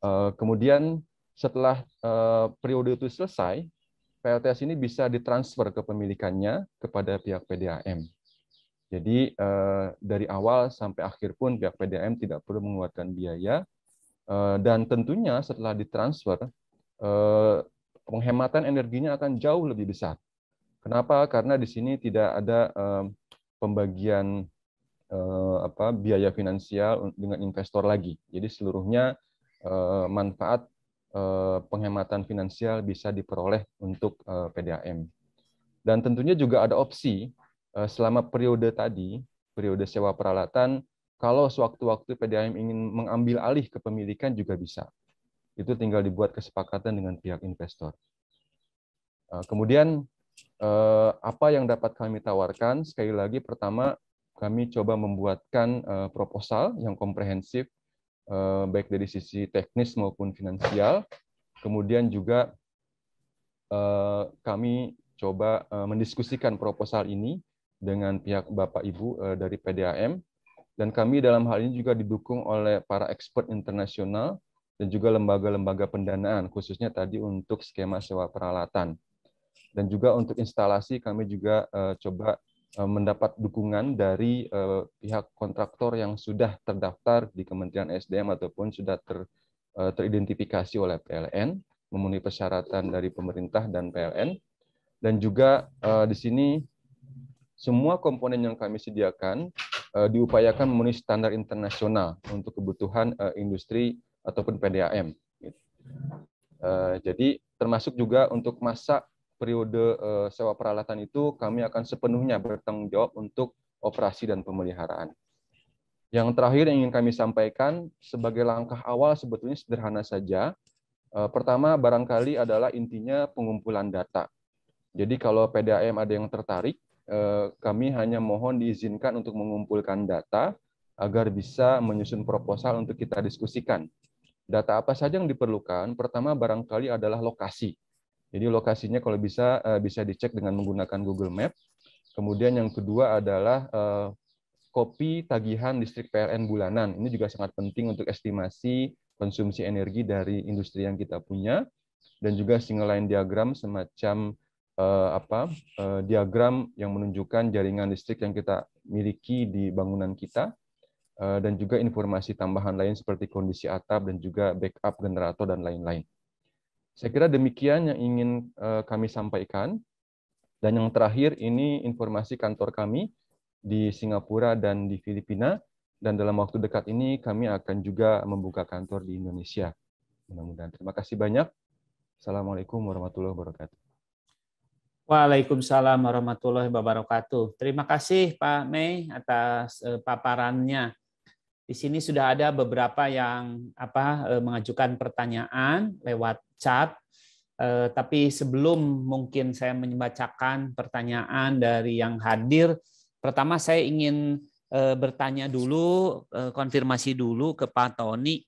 Eh, kemudian setelah eh, periode itu selesai, PLTS ini bisa ditransfer ke kepemilikannya kepada pihak PDAM. Jadi dari awal sampai akhir pun pihak PDAM tidak perlu mengeluarkan biaya dan tentunya setelah ditransfer penghematan energinya akan jauh lebih besar. Kenapa? Karena di sini tidak ada pembagian apa biaya finansial dengan investor lagi. Jadi seluruhnya manfaat penghematan finansial bisa diperoleh untuk PDAM. Dan tentunya juga ada opsi selama periode tadi, periode sewa peralatan, kalau sewaktu-waktu PDAM ingin mengambil alih kepemilikan juga bisa. Itu tinggal dibuat kesepakatan dengan pihak investor. Kemudian Eh, apa yang dapat kami tawarkan? Sekali lagi, pertama kami coba membuatkan eh, proposal yang komprehensif, eh, baik dari sisi teknis maupun finansial. Kemudian juga kami coba mendiskusikan proposal ini dengan pihak Bapak Ibu dari PDAM dan kami dalam hal ini juga didukung oleh para ekspert internasional dan juga lembaga-lembaga pendanaan khususnya tadi untuk skema sewa peralatan. Dan juga untuk instalasi kami juga uh, coba uh, mendapat dukungan dari uh, pihak kontraktor yang sudah terdaftar di Kementerian SDM ataupun sudah ter, uh, teridentifikasi oleh PLN, memenuhi persyaratan dari pemerintah dan PLN. Dan juga uh, di sini semua komponen yang kami sediakan uh, diupayakan memenuhi standar internasional untuk kebutuhan uh, industri ataupun PDAM. Uh, jadi termasuk juga untuk masa periode uh, sewa peralatan itu kami akan sepenuhnya bertanggung jawab untuk operasi dan pemeliharaan. Yang terakhir yang ingin kami sampaikan sebagai langkah awal sebetulnya sederhana saja. Uh, pertama barangkali adalah intinya pengumpulan data. Jadi kalau PDAM ada yang tertarik, uh, kami hanya mohon diizinkan untuk mengumpulkan data agar bisa menyusun proposal untuk kita diskusikan. Data apa saja yang diperlukan? Pertama barangkali adalah lokasi jadi lokasinya kalau bisa eh, bisa dicek dengan menggunakan Google Map. Kemudian yang kedua adalah eh, kopi tagihan listrik PLN bulanan. Ini juga sangat penting untuk estimasi konsumsi energi dari industri yang kita punya dan juga single line diagram semacam eh, apa eh, diagram yang menunjukkan jaringan listrik yang kita miliki di bangunan kita eh, dan juga informasi tambahan lain seperti kondisi atap dan juga backup generator dan lain-lain. Saya kira demikian yang ingin eh, kami sampaikan. Dan yang terakhir ini informasi kantor kami di Singapura dan di Filipina. Dan dalam waktu dekat ini kami akan juga membuka kantor di Indonesia. Mudah-mudahan. Terima kasih banyak. Assalamualaikum warahmatullahi wabarakatuh. Waalaikumsalam warahmatullahi wabarakatuh. Terima kasih Pak Mei atas eh, paparannya. Di sini sudah ada beberapa yang apa e, mengajukan pertanyaan lewat chat. E, tapi sebelum mungkin saya membacakan pertanyaan dari yang hadir, pertama saya ingin e, bertanya dulu, konfirmasi dulu ke Pak Tony.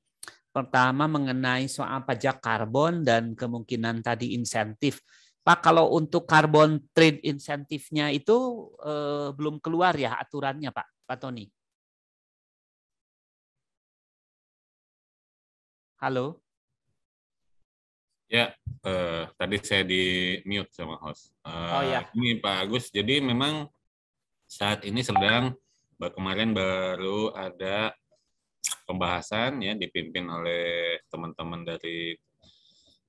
Pertama mengenai soal pajak karbon dan kemungkinan tadi insentif. Pak, kalau untuk karbon trade insentifnya itu eh, belum keluar ya aturannya, Pak, Pak Tony? Halo. Ya, eh, tadi saya di mute sama host. Eh, oh ya. Ini Pak Agus, jadi memang saat ini sedang kemarin baru ada pembahasan ya dipimpin oleh teman-teman dari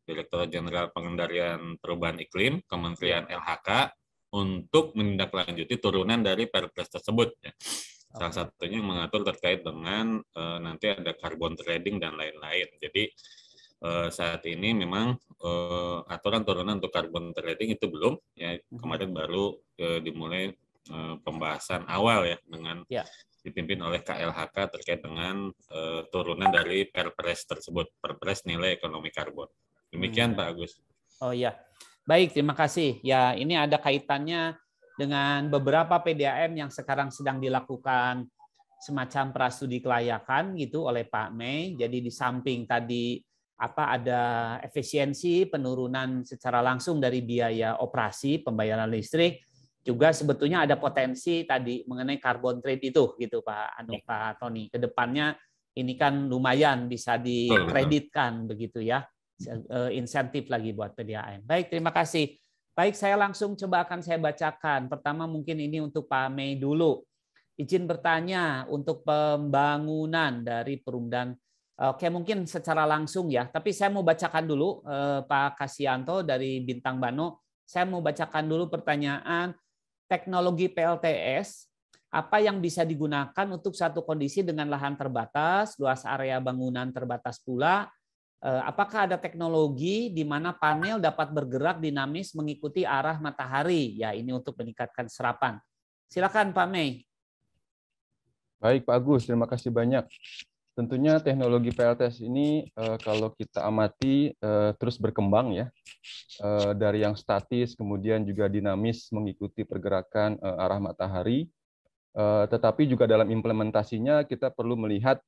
Direktur Jenderal Pengendalian Perubahan Iklim Kementerian iya. LHK untuk menindaklanjuti turunan dari Perpres tersebut. Ya. Salah satunya yang mengatur terkait dengan uh, nanti ada carbon trading dan lain-lain. Jadi uh, saat ini memang uh, aturan turunan untuk carbon trading itu belum. Ya mhm. kemarin baru uh, dimulai uh, pembahasan awal ya dengan ya. dipimpin oleh KLHK terkait dengan uh, turunan dari Perpres tersebut, Perpres nilai ekonomi karbon. Demikian hmm. Pak Agus. Oh iya. Baik, terima kasih. Ya, ini ada kaitannya dengan beberapa PDAM yang sekarang sedang dilakukan semacam prasudi kelayakan gitu oleh Pak Mei. Jadi di samping tadi apa ada efisiensi penurunan secara langsung dari biaya operasi pembayaran listrik juga sebetulnya ada potensi tadi mengenai carbon trade itu gitu Pak Anu ya. Pak Tony kedepannya ini kan lumayan bisa dikreditkan begitu ya eh, insentif lagi buat PDAM baik terima kasih Baik, saya langsung coba akan saya bacakan. Pertama mungkin ini untuk Pak Mei dulu. Izin bertanya untuk pembangunan dari Perumdan. Oke, mungkin secara langsung ya. Tapi saya mau bacakan dulu eh, Pak Kasianto dari Bintang Bano. Saya mau bacakan dulu pertanyaan teknologi PLTS. Apa yang bisa digunakan untuk satu kondisi dengan lahan terbatas, luas area bangunan terbatas pula, Eh, apakah ada teknologi di mana panel dapat bergerak dinamis mengikuti arah matahari? Ya, ini untuk meningkatkan serapan. Silakan Pak Mei. Baik Pak Agus, terima kasih banyak. Tentunya teknologi PLTS ini eh, kalau kita amati eh, terus berkembang ya. Dari yang statis kemudian juga dinamis mengikuti pergerakan arah matahari. Tetapi juga dalam implementasinya kita perlu melihat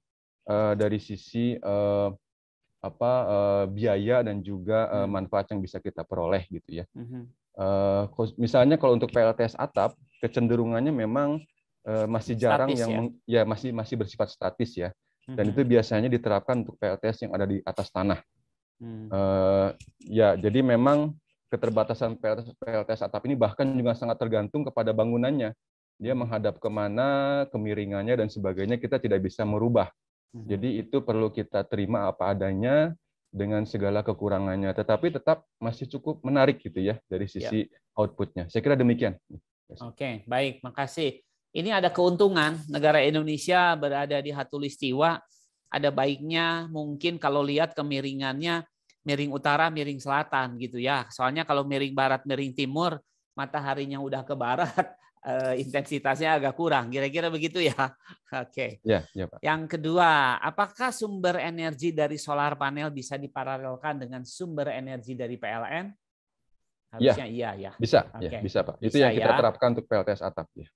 dari sisi apa uh, biaya dan juga uh, manfaat yang bisa kita peroleh gitu ya. Uh, misalnya kalau untuk PLTS atap kecenderungannya memang uh, masih jarang statis, yang ya? ya? masih masih bersifat statis ya. Dan hmm. itu biasanya diterapkan untuk PLTS yang ada di atas tanah. Uh, ya jadi memang keterbatasan PLTS, PLTS atap ini bahkan juga sangat tergantung kepada bangunannya. Dia menghadap kemana, kemiringannya dan sebagainya kita tidak bisa merubah Mhm. Jadi itu perlu kita terima apa adanya dengan segala kekurangannya, tetapi tetap masih cukup menarik gitu ya dari ya. sisi ya. outputnya. Saya kira demikian. Oke, baik, makasih. Ini ada keuntungan negara Indonesia berada di hatulistiwa. Ada baiknya mungkin kalau lihat kemiringannya miring utara, miring selatan gitu ya. Soalnya kalau miring barat, miring timur, mataharinya udah ke barat, uh, intensitasnya agak kurang. Kira-kira begitu ya. *laughs* Oke. Okay. Ya, ya, Pak. Yang kedua, apakah sumber energi dari solar panel bisa diparalelkan dengan sumber energi dari PLN? Iya. Harusnya ya, iya ya. Bisa, okay. ya, bisa Pak. Itu yang kita ya. terapkan untuk PLTS atap ya.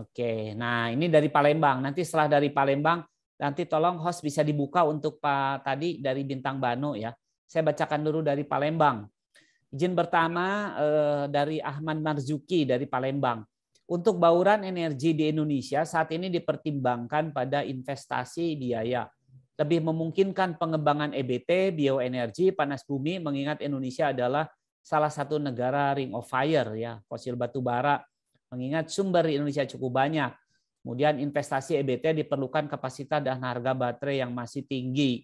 Oke, nah ini dari Palembang. Nanti setelah dari Palembang, nanti tolong host bisa dibuka untuk Pak tadi dari Bintang Bano ya. Saya bacakan dulu dari Palembang. Izin pertama eh, dari Ahmad Marzuki dari Palembang untuk bauran energi di Indonesia saat ini dipertimbangkan pada investasi biaya. Lebih memungkinkan pengembangan EBT, bioenergi, panas bumi, mengingat Indonesia adalah salah satu negara ring of fire ya, fosil batu bara. Mengingat sumber di Indonesia cukup banyak. Kemudian investasi EBT diperlukan kapasitas dan harga baterai yang masih tinggi.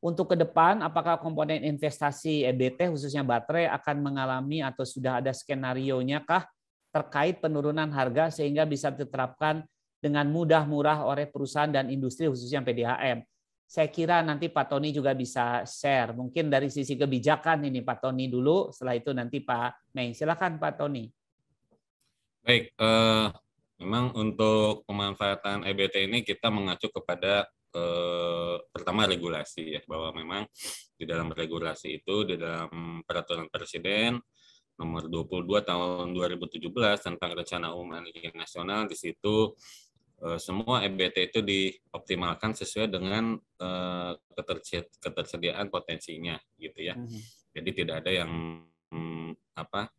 Untuk ke depan, apakah komponen investasi EBT khususnya baterai akan mengalami atau sudah ada skenario-nya kah terkait penurunan harga sehingga bisa diterapkan dengan mudah murah oleh perusahaan dan industri khususnya PDHM. Saya kira nanti Pak Tony juga bisa share. Mungkin dari sisi kebijakan ini Pak Tony dulu, setelah itu nanti Pak Mei. Silakan Pak Tony. Baik, eh, memang untuk pemanfaatan EBT ini kita mengacu kepada eh, pertama regulasi ya, bahwa memang di dalam regulasi itu, di dalam peraturan presiden, nomor 22 tahun 2017 tentang rencana umum energi nasional di situ eh, semua EBT itu dioptimalkan sesuai dengan eh, ketersediaan potensinya gitu ya. Mhm. Jadi tidak ada yang mm, apa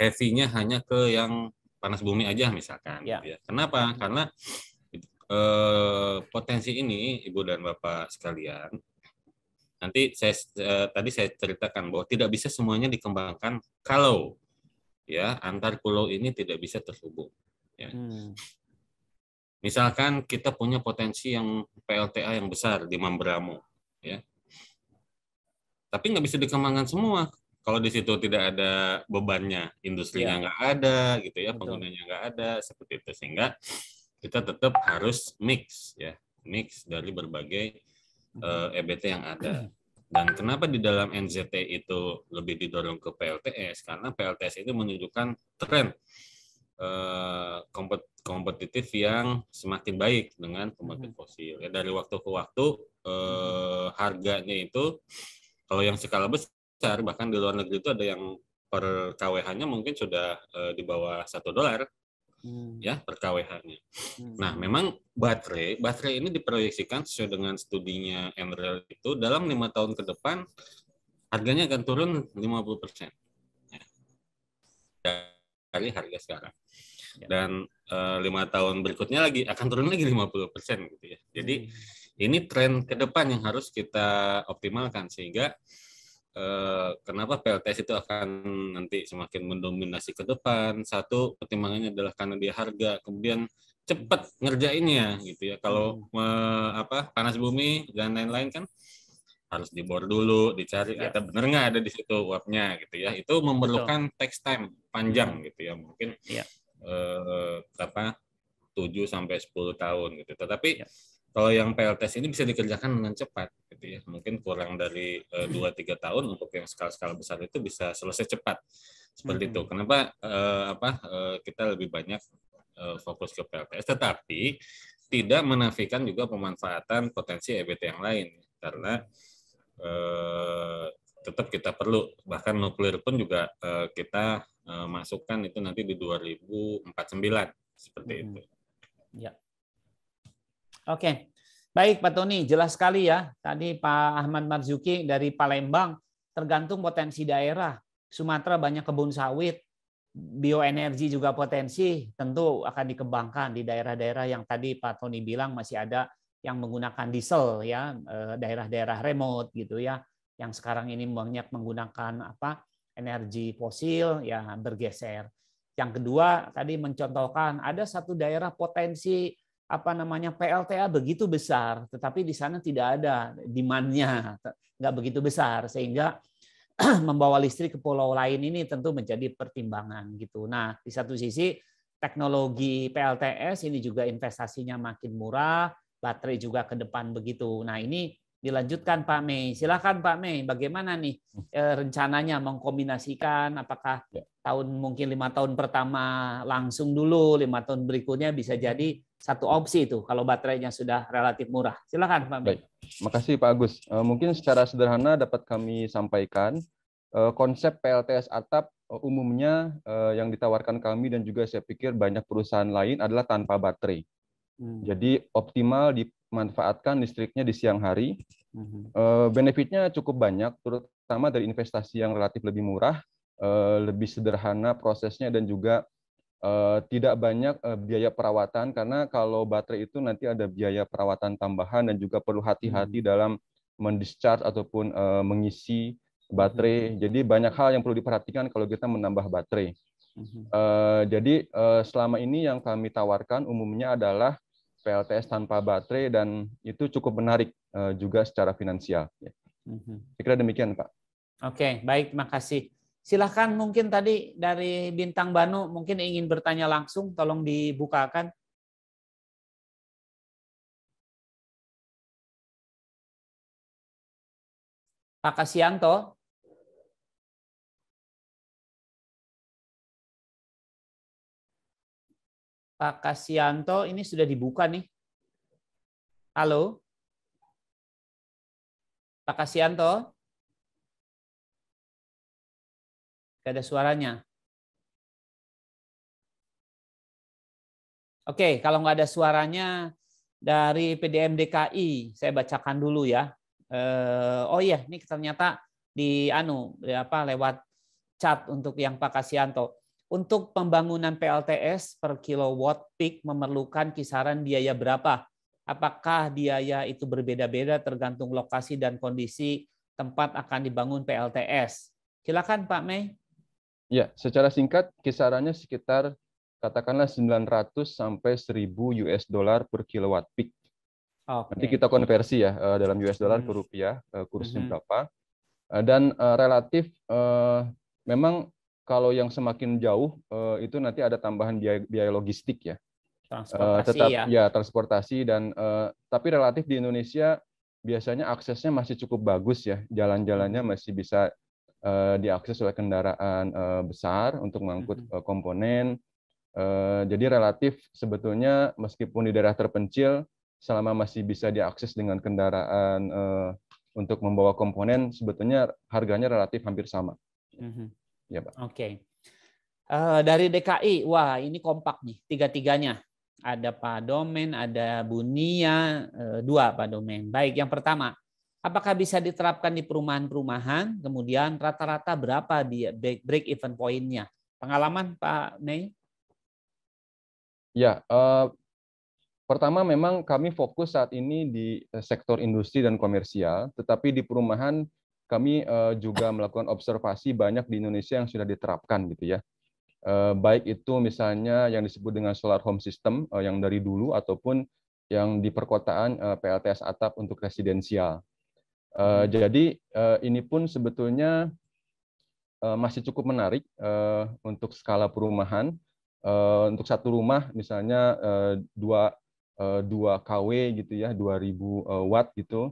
eh, hanya ke yang panas bumi aja misalkan. ya. Gitu ya. Kenapa? Mhm. Karena potensi ini Ibu dan Bapak sekalian nanti saya eh, tadi saya ceritakan bahwa tidak bisa semuanya dikembangkan kalau ya antar pulau ini tidak bisa terhubung. Ya. Hmm. Misalkan kita punya potensi yang PLTA yang besar di Mambramo, ya. Tapi nggak bisa dikembangkan semua kalau di situ tidak ada bebannya, industri yang iya. nggak ada, gitu ya, penggunanya nggak ada, seperti itu sehingga kita tetap harus mix, ya, mix dari berbagai uh, eh, mm-hmm. EBT yang ada. Dan kenapa di dalam NZT itu lebih didorong ke PLTS? Karena PLTS itu menunjukkan tren eh, kompetitif yang semakin baik dengan pembangkit mm-hmm. fosil. Ya, dari waktu ke waktu eh, harganya itu kalau yang skala besar bahkan di luar negeri itu ada yang per KWH-nya mungkin sudah eh, di bawah satu dolar Hmm. ya per kwh hmm. Nah, memang baterai baterai ini diproyeksikan sesuai dengan studinya Enrel itu dalam lima tahun ke depan harganya akan turun 50 persen ya. dari harga sekarang. Ya. Dan eh, lima uh, tahun berikutnya lagi akan turun lagi 50 persen gitu ya. Jadi hmm. ini tren ke depan yang harus kita optimalkan sehingga Eh, kenapa PLTS itu akan nanti semakin mendominasi ke depan. Satu pertimbangannya adalah karena dia harga, kemudian cepat ngerjainnya gitu ya. Kalau hmm. apa panas bumi dan lain-lain kan harus dibor dulu, dicari ya. ada bener nggak ada di situ uapnya gitu ya. Itu memerlukan Betul. text time panjang hmm. gitu ya. Mungkin ya. Eh, apa 7 sampai sepuluh tahun gitu. Tetapi iya kalau yang PLTS ini bisa dikerjakan dengan cepat gitu ya mungkin kurang dari eh, dua tiga tahun untuk yang skala-skala besar itu bisa selesai cepat seperti hmm. itu kenapa eh, apa eh, kita lebih banyak fokus ke PLTS tetapi tidak menafikan juga pemanfaatan potensi EBT yang lain karena tetap kita perlu bahkan nuklir pun juga kita masukkan itu nanti di 2049 seperti hmm. itu ya Oke, baik Pak Tony, jelas sekali ya. Tadi Pak Ahmad Marzuki dari Palembang, tergantung potensi daerah. Sumatera banyak kebun sawit, bioenergi juga potensi, tentu akan dikembangkan di daerah-daerah yang tadi Pak Tony bilang masih ada yang menggunakan diesel ya, eh, daerah-daerah remote gitu ya, yang sekarang ini banyak menggunakan apa energi fosil ya bergeser. Yang kedua tadi mencontohkan ada satu daerah potensi apa namanya PLTA begitu besar, tetapi di sana tidak ada demand-nya, nggak begitu besar sehingga *clears throat* membawa listrik ke pulau lain ini tentu menjadi pertimbangan gitu. Nah, di satu sisi teknologi PLTS ini juga investasinya makin murah, baterai juga ke depan begitu. Nah, ini dilanjutkan Pak Mei. Silakan Pak Mei, bagaimana nih hmm. eh, rencananya mengkombinasikan apakah ya. tahun mungkin lima tahun pertama langsung dulu, lima tahun berikutnya bisa hmm. jadi satu opsi itu kalau baterainya sudah relatif murah. Silakan Pak Baik. kasih Pak Agus. Eh, mungkin secara sederhana dapat kami sampaikan eh, konsep PLTS atap eh, umumnya yang ditawarkan kami dan juga saya pikir banyak perusahaan lain adalah tanpa baterai. Hmm. Jadi optimal dimanfaatkan listriknya di siang hari. Hmm. Benefitnya cukup banyak, terutama dari investasi yang relatif lebih murah, lebih sederhana prosesnya dan juga Eh, tidak banyak eh, biaya perawatan karena kalau baterai itu nanti ada biaya perawatan tambahan dan juga perlu hati-hati hmm. dalam mendischarge ataupun eh, mengisi baterai. Hmm. Jadi banyak hal yang perlu diperhatikan kalau kita menambah baterai. Hmm. jadi selama ini yang kami tawarkan umumnya adalah PLTS tanpa baterai dan itu cukup menarik juga secara finansial. Saya hmm. kira demikian, Pak. Oke, okay, baik, terima kasih. Silahkan mungkin tadi dari Bintang Banu mungkin ingin bertanya langsung, tolong dibukakan. Pak Kasianto. Pak Kasianto ini sudah dibuka nih. Halo. Pak Kasianto. Gak ada suaranya. Oke, kalau nggak ada suaranya dari PDM DKI, saya bacakan dulu ya. Eh, oh iya, ini ternyata di anu apa lewat chat untuk yang Pak Kasianto. Untuk pembangunan PLTS per kilowatt peak memerlukan kisaran biaya berapa? Apakah biaya itu berbeda-beda tergantung lokasi dan kondisi tempat akan dibangun PLTS? Silakan Pak Mei. Ya, secara singkat kisarannya sekitar katakanlah 900 sampai 1000 US dollar per kilowatt peak. Okay. Nanti kita konversi ya eh, dalam US dollar ke mm-hmm. rupiah eh, kursnya mm -hmm. berapa. Eh, dan relatif memang kalau yang semakin jauh itu nanti ada tambahan biaya, biaya logistik ya. Transportasi tetap ya. ya transportasi dan tapi relatif di Indonesia biasanya aksesnya masih cukup bagus ya. Jalan-jalannya mm-hmm. masih bisa Eh, diakses oleh kendaraan eh, besar untuk mengangkut eh, komponen. Jadi relatif sebetulnya meskipun di daerah terpencil, selama masih bisa diakses dengan kendaraan untuk membawa komponen, sebetulnya harganya relatif hampir sama. Ya, Oke. Okay. Uh, dari DKI, wah ini kompak nih, tiga-tiganya. Ada Pak Domen, ada Bunia, uh, dua Pak Domen. Baik, yang pertama, Apakah bisa diterapkan di perumahan-perumahan? Kemudian rata-rata berapa di break even pointnya? Pengalaman Pak Ney? Ya, uh, pertama memang kami fokus saat ini di eh, sektor industri dan komersial, tetapi di perumahan kami uh, juga melakukan observasi banyak di Indonesia yang sudah diterapkan gitu ya. Uh, baik itu misalnya yang disebut dengan solar home system uh, yang dari dulu ataupun yang di perkotaan PLTS atap untuk residensial Uh, jadi uh, ini pun sebetulnya uh, masih cukup menarik uh, untuk skala perumahan. Uh, untuk satu rumah misalnya uh, dua uh, dua kW gitu ya, 2000 uh, watt gitu.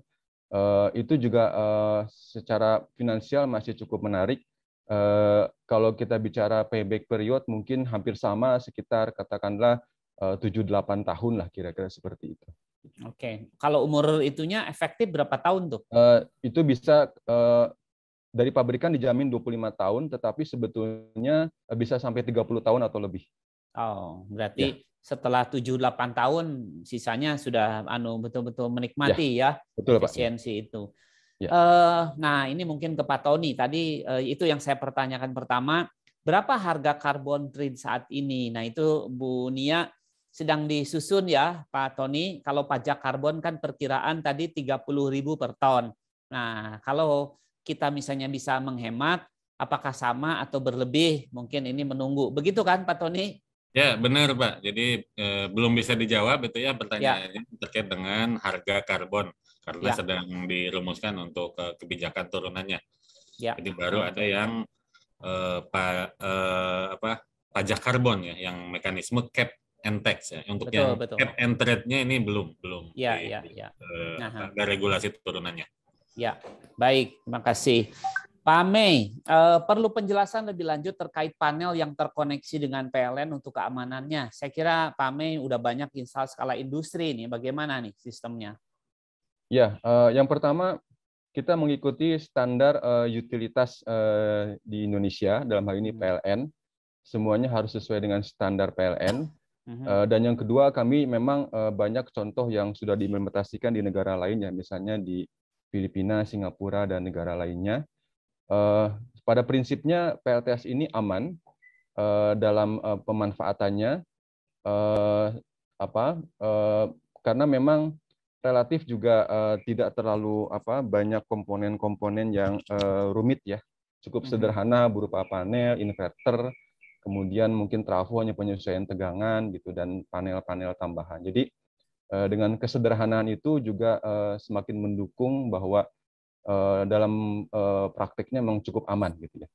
Uh, itu juga uh, secara finansial masih cukup menarik. Uh, kalau kita bicara payback period mungkin hampir sama sekitar katakanlah uh, 7-8 tahun lah kira-kira seperti itu. Oke, okay. kalau umur itunya efektif berapa tahun tuh? Uh, itu bisa uh, dari pabrikan dijamin 25 tahun, tetapi sebetulnya eh, bisa sampai 30 tahun atau lebih. Oh, berarti ya. setelah 7 8 tahun sisanya sudah anu betul-betul menikmati ya, ya betul, efisiensi Pak. itu. Ya. Uh, nah, ini mungkin ke Pak Tony. Tadi uh, itu yang saya pertanyakan pertama, berapa harga karbon trade saat ini? Nah, itu Bu Nia sedang disusun ya Pak Tony. Kalau pajak karbon kan perkiraan tadi ribu per ton. Nah, kalau kita misalnya bisa menghemat, apakah sama atau berlebih? Mungkin ini menunggu. Begitu kan Pak Tony? Ya, benar Pak. Jadi eh, belum bisa dijawab itu ya pertanyaannya ya. terkait dengan harga karbon karena ya. sedang dirumuskan untuk eh, kebijakan turunannya. Ya. Jadi baru ada yang eh, pa, eh, apa pajak karbon ya yang mekanisme cap and tax ya untuk betul, yang betul. cap and trade-nya ini belum belum. ya ya ya iya. Ada regulasi turunannya. Ya baik terima kasih. Pak Mei, uh, perlu penjelasan lebih lanjut terkait panel yang terkoneksi dengan PLN untuk keamanannya. Saya kira Pak Mei udah banyak install skala industri ini. Bagaimana nih sistemnya? Ya, uh, yang pertama kita mengikuti standar uh, utilitas di Indonesia, dalam hal ini hmm. PLN. Semuanya harus sesuai dengan standar PLN. Uh, dan yang kedua, kami memang uh, banyak contoh yang sudah diimplementasikan di negara lainnya, misalnya di Filipina, Singapura, dan negara lainnya. Uh, pada prinsipnya, PLTS ini aman uh, dalam uh, pemanfaatannya, uh, apa uh, karena memang relatif juga uh, tidak terlalu apa banyak komponen-komponen yang uh, rumit ya, cukup mhm. sederhana berupa panel, inverter, kemudian mungkin trafo hanya penyesuaian tegangan gitu dan panel-panel tambahan. Jadi eh, dengan kesederhanaan itu juga eh, semakin mendukung bahwa eh, dalam prakteknya memang cukup aman gitu ya.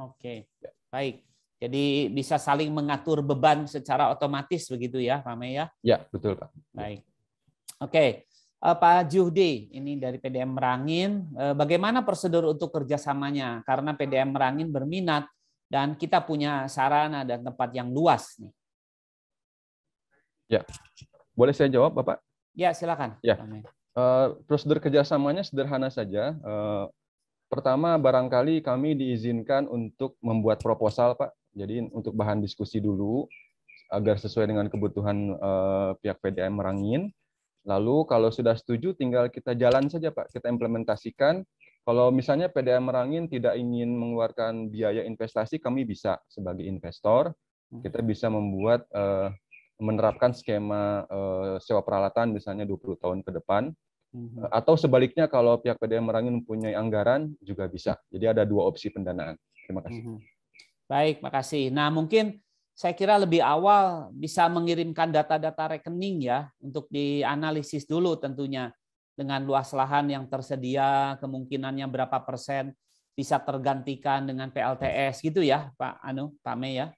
Oke, baik. Jadi bisa saling mengatur beban secara otomatis begitu ya, Pak Mei ya? Ya, betul Pak. Baik. Oke, Pak Juhdi, ini dari PDM Merangin. Bagaimana prosedur untuk kerjasamanya? Karena PDM Merangin berminat dan kita punya sarana dan tempat yang luas nih. Ya, boleh saya jawab, Bapak? Ya, silakan. Ya. Uh, prosedur kerjasamanya sederhana saja. Uh, pertama, barangkali kami diizinkan untuk membuat proposal, Pak. Jadi untuk bahan diskusi dulu agar sesuai dengan kebutuhan uh, pihak PDM Merangin. Lalu kalau sudah setuju, tinggal kita jalan saja, Pak. Kita implementasikan kalau misalnya PDM Merangin tidak ingin mengeluarkan biaya investasi, kami bisa sebagai investor hmm. kita bisa membuat uh, menerapkan skema uh, sewa peralatan misalnya 20 tahun ke depan uh, atau sebaliknya kalau pihak PDM Merangin mempunyai anggaran juga bisa. Jadi ada dua opsi pendanaan. Terima kasih. Hmm. Baik, makasih. Nah, mungkin saya kira lebih awal bisa mengirimkan data-data rekening ya untuk dianalisis dulu tentunya dengan luas lahan yang tersedia, kemungkinannya berapa persen bisa tergantikan dengan PLTS gitu ya, Pak Anu, Pak Mei ya?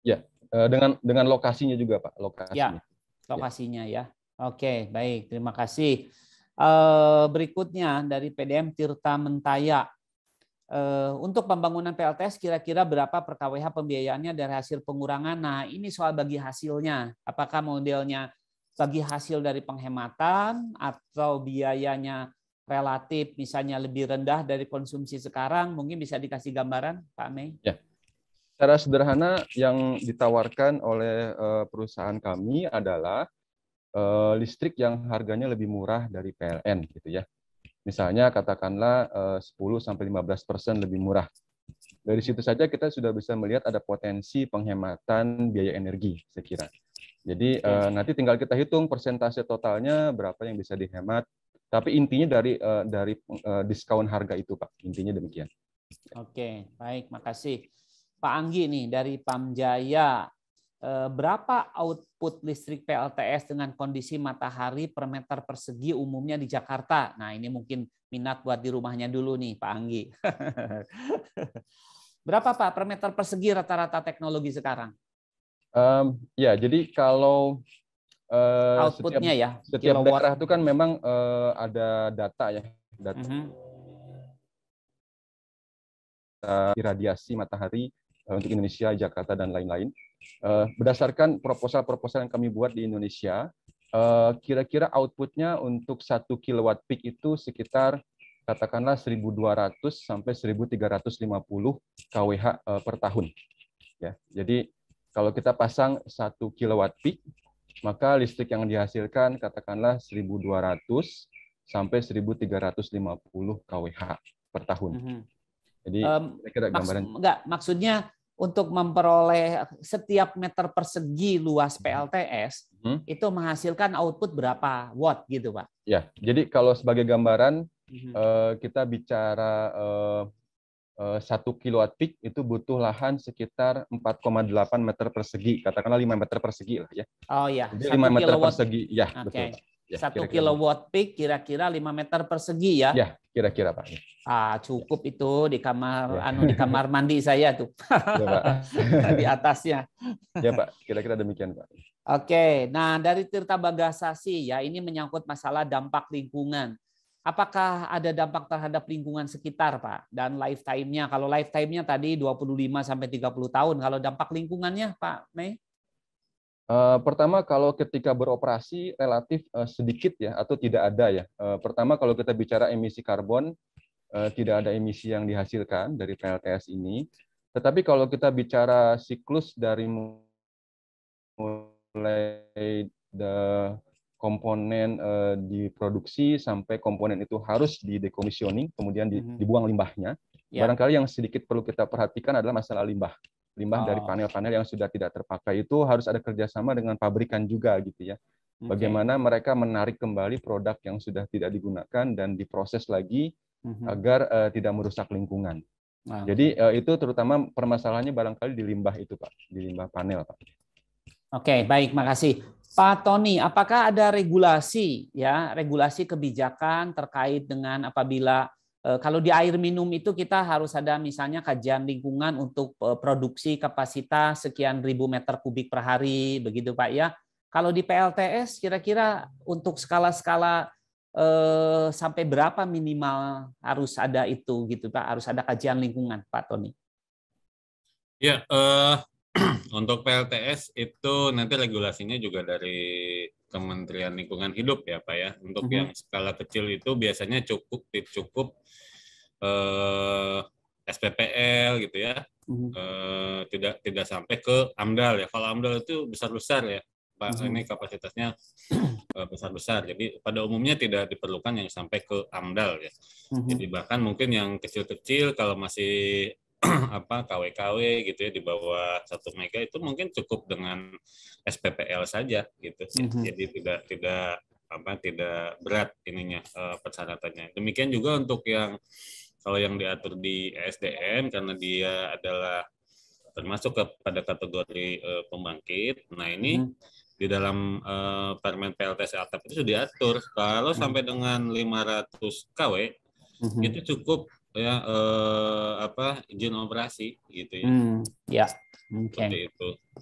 Ya, eh, dengan dengan lokasinya juga Pak, lokasinya. Ya, lokasinya ya. ya. Oke, baik, terima kasih. Eh, berikutnya dari PDM Tirta Mentaya. Eh, untuk pembangunan PLTS kira-kira berapa per KWH pembiayaannya dari hasil pengurangan? Nah ini soal bagi hasilnya. Apakah modelnya bagi hasil dari penghematan atau biayanya relatif misalnya lebih rendah dari konsumsi sekarang mungkin bisa dikasih gambaran Pak Mei? Ya. cara sederhana yang ditawarkan oleh eh, perusahaan kami adalah eh, listrik yang harganya lebih murah dari PLN gitu ya. Misalnya katakanlah 10 eh, sampai 15 persen lebih murah. Dari situ saja kita sudah bisa melihat ada potensi penghematan biaya energi, saya kira. Jadi uh, nanti tinggal kita hitung persentase totalnya berapa yang bisa dihemat. Tapi intinya dari uh, dari uh, eh, diskon harga itu, Pak. Intinya demikian. Oke, baik, makasih. Pak Anggi nih dari Pamjaya. Berapa output listrik PLTS dengan kondisi matahari per meter persegi umumnya di Jakarta? Nah ini mungkin minat buat di rumahnya dulu nih Pak Anggi. *laughs* Berapa Pak per meter persegi rata-rata teknologi sekarang? Um, ya, jadi kalau uh, outputnya setiap, ya, setiap daerah itu kan memang uh, ada data ya, data mm -hmm. Uh, iradiasi matahari uh, untuk Indonesia, Jakarta dan lain-lain. Uh, berdasarkan proposal-proposal yang kami buat di Indonesia, kira-kira outputnya untuk satu kilowatt peak itu sekitar katakanlah 1.200 sampai 1.350 kWh per tahun. Ya, jadi kalau kita pasang 1 kilowatt peak, maka listrik yang dihasilkan katakanlah 1200 sampai 1350 kWh per tahun. Mhm. Jadi um, kira-kira gambaran. enggak, maksudnya untuk memperoleh setiap meter persegi luas mhm. PLTS hmm. itu menghasilkan output berapa watt gitu pak? Ya, jadi kalau sebagai gambaran hmm. kita bicara eh, Eh, satu kilowatt peak itu butuh lahan sekitar 4,8 meter persegi, katakanlah 5 meter persegi lah ya. Oh ya, Jadi 5 meter kilowatt. persegi, ya okay. betul. Ya, satu kira kilowatt peak kira-kira 5 meter persegi ya? Ya, kira-kira Pak. Ah, cukup ya. itu di kamar ya. anu di kamar mandi saya tuh. *laughs* Ya, Pak. *laughs* di atasnya. Ya Pak, kira-kira demikian Pak. Oke, nah dari Tirta Bagasasi ya ini menyangkut masalah dampak lingkungan Apakah ada dampak terhadap lingkungan sekitar, Pak? Dan lifetime-nya, kalau lifetime-nya tadi 25 sampai 30 tahun, kalau dampak lingkungannya, Pak Mei? Eh, pertama kalau ketika beroperasi relatif eh, sedikit ya atau tidak ada ya. Eh, pertama kalau kita bicara emisi karbon tidak ada emisi yang dihasilkan dari PLTS ini. Tetapi kalau kita bicara siklus dari mulai the komponen uh, diproduksi sampai komponen itu harus didekomisioning kemudian di, mhm. dibuang limbahnya. Yeah. Barangkali yang sedikit perlu kita perhatikan adalah masalah limbah. Limbah oh. dari panel-panel yang sudah tidak terpakai itu harus ada kerjasama dengan pabrikan juga gitu ya. Bagaimana mereka menarik kembali produk yang sudah tidak digunakan dan diproses lagi mm -hmm. agar uh, tidak merusak lingkungan. Wow. Nah. Jadi uh, itu terutama permasalahannya barangkali di limbah itu Pak, di limbah panel Pak. Oke, okay, baik, makasih. Pak Tony, apakah ada regulasi ya, regulasi kebijakan terkait dengan apabila eh, kalau di air minum itu kita harus ada misalnya kajian lingkungan untuk eh, produksi kapasitas sekian ribu meter kubik per hari, begitu Pak ya. Kalau di PLTS kira-kira untuk skala-skala eh, sampai berapa minimal harus ada itu gitu Pak, harus ada kajian lingkungan Pak Tony. Ya, eh, untuk PLTS itu nanti regulasinya juga dari Kementerian Lingkungan Hidup ya Pak ya. Untuk mm-hmm. yang skala kecil itu biasanya cukup cukup eh, SPPL gitu ya. Mm-hmm. Eh, tidak tidak sampai ke AMDAL ya. Kalau AMDAL itu besar-besar ya. Pak mm-hmm. ini kapasitasnya eh, besar-besar. Jadi pada umumnya tidak diperlukan yang sampai ke AMDAL ya. Mm-hmm. Jadi bahkan mungkin yang kecil-kecil kalau masih *clears throat* apa kW-kW gitu ya di bawah satu mega itu mungkin cukup dengan SPPL saja gitu mm -hmm. jadi tidak tidak apa tidak berat ininya uh, persyaratannya demikian juga untuk yang kalau yang diatur di SDM karena dia adalah termasuk kepada kategori uh, pembangkit nah ini mm -hmm di dalam uh, Permen PLTS ATAP itu sudah diatur kalau mhm. sampai dengan 500 KW mm -hmm. itu cukup ya eh, apa izin operasi gitu ya. Hmm, ya. Oke. Okay.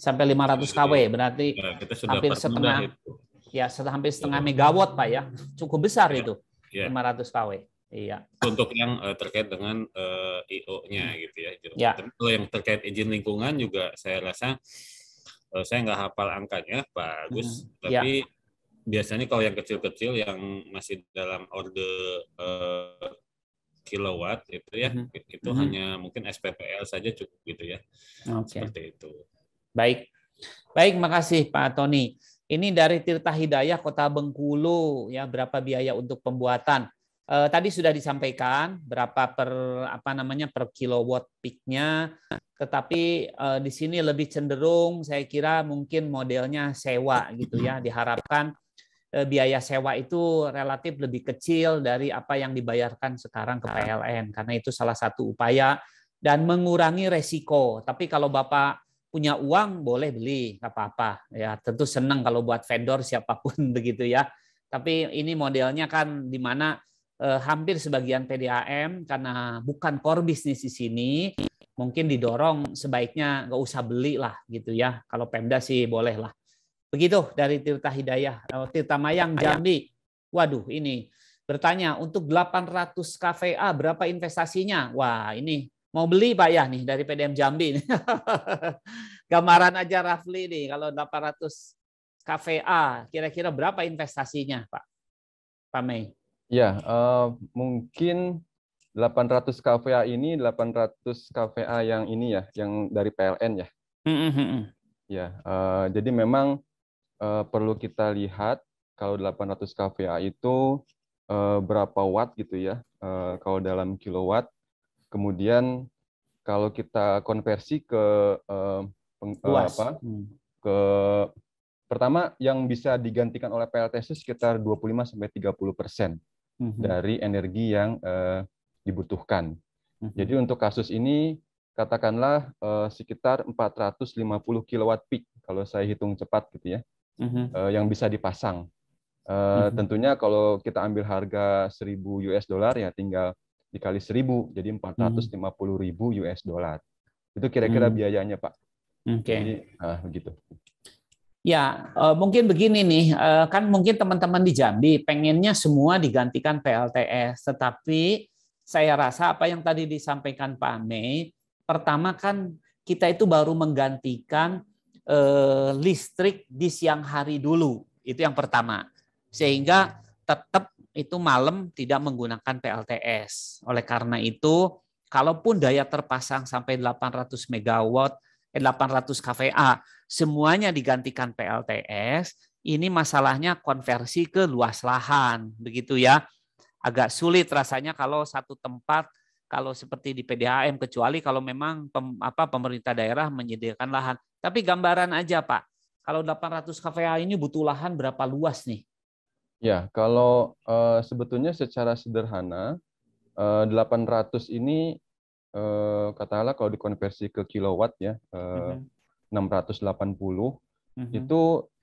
Sampai 500 kW berarti ya, kita sudah hampir setengah itu. ya hampir setengah ya. megawatt Pak ya. Cukup besar ya. itu. Ya. 500 kW. Iya. Untuk yang uh, terkait dengan uh, eh, IO-nya gitu ya. ya. kalau yang terkait izin lingkungan juga saya rasa uh, saya nggak hafal angkanya Pak Agus, hmm. Ya. tapi ya. biasanya kalau yang kecil-kecil yang masih dalam order uh, kilowatt gitu ya. Mm-hmm. itu ya mm -hmm. itu mm -hmm. hanya mungkin SPPL saja cukup gitu ya okay. seperti itu baik baik makasih Pak Tony ini dari Tirta Hidayah Kota Bengkulu ya berapa biaya untuk pembuatan e, tadi sudah disampaikan berapa per apa namanya per kilowatt peaknya tetapi e, di sini lebih cenderung saya kira mungkin modelnya sewa gitu ya diharapkan Eh, biaya sewa itu relatif lebih kecil dari apa yang dibayarkan sekarang ke ah. PLN karena itu salah satu upaya dan mengurangi resiko. Tapi kalau Bapak punya uang boleh beli nggak apa-apa ya tentu senang kalau buat vendor siapapun *laughs* begitu ya tapi ini modelnya kan di mana eh, hampir sebagian PDAM karena bukan core bisnis di sini mungkin didorong sebaiknya nggak usah beli lah gitu ya kalau Pemda sih boleh lah Begitu dari Tirta Hidayah, eh, Tirta Mayang Jambi. Waduh, ini bertanya untuk 800 KVA berapa investasinya? Wah, ini mau beli Pak ya nih dari PDM Jambi. *laughs* Gambaran aja Rafli nih kalau 800 KVA kira-kira berapa investasinya Pak? Pak Mei. Ya, uh, mungkin 800 KVA ini 800 KVA yang ini ya, yang dari PLN ya. Mm -hmm. Ya, uh, jadi memang uh, perlu kita lihat kalau 800 kVA itu uh, berapa watt gitu ya, uh, kalau dalam kilowatt. Kemudian kalau kita konversi ke uh, peng, uh, apa, hmm. ke pertama yang bisa digantikan oleh PLTS sekitar 25 sampai 30 persen mm -hmm. dari energi yang uh, dibutuhkan. Mm -hmm. Jadi untuk kasus ini katakanlah uh, sekitar 450 kilowatt peak kalau saya hitung cepat gitu ya uh yang bisa dipasang. Uh, eh, -huh. Mm-hmm. Tentunya kalau kita ambil harga 1000 US dollar ya tinggal dikali 1000 jadi 450 ribu mm-hmm. US dollar. Itu kira-kira biayanya, Pak. Oke. Okay. Nah, begitu. Ya, eh, mungkin begini nih, kan mungkin teman-teman di Jambi pengennya semua digantikan PLTS, tetapi saya rasa apa yang tadi disampaikan Pak Mei, pertama kan kita itu baru menggantikan eh, listrik di siang hari dulu. Itu yang pertama. Sehingga tetap itu malam tidak menggunakan PLTS. Oleh karena itu, kalaupun daya terpasang sampai 800 MW, eh, 800 kVA, semuanya digantikan PLTS, ini masalahnya konversi ke luas lahan, begitu ya. Agak sulit rasanya kalau satu tempat kalau seperti di PDAM kecuali kalau memang pem, apa pemerintah daerah menyediakan lahan. Tapi gambaran aja Pak, kalau 800 KVA ini butuh lahan berapa luas nih? Ya, kalau uh, sebetulnya secara sederhana uh, eh, 800 ini uh, katakanlah kalau dikonversi ke kilowatt ya uh, uh -huh. 680 uh -huh. itu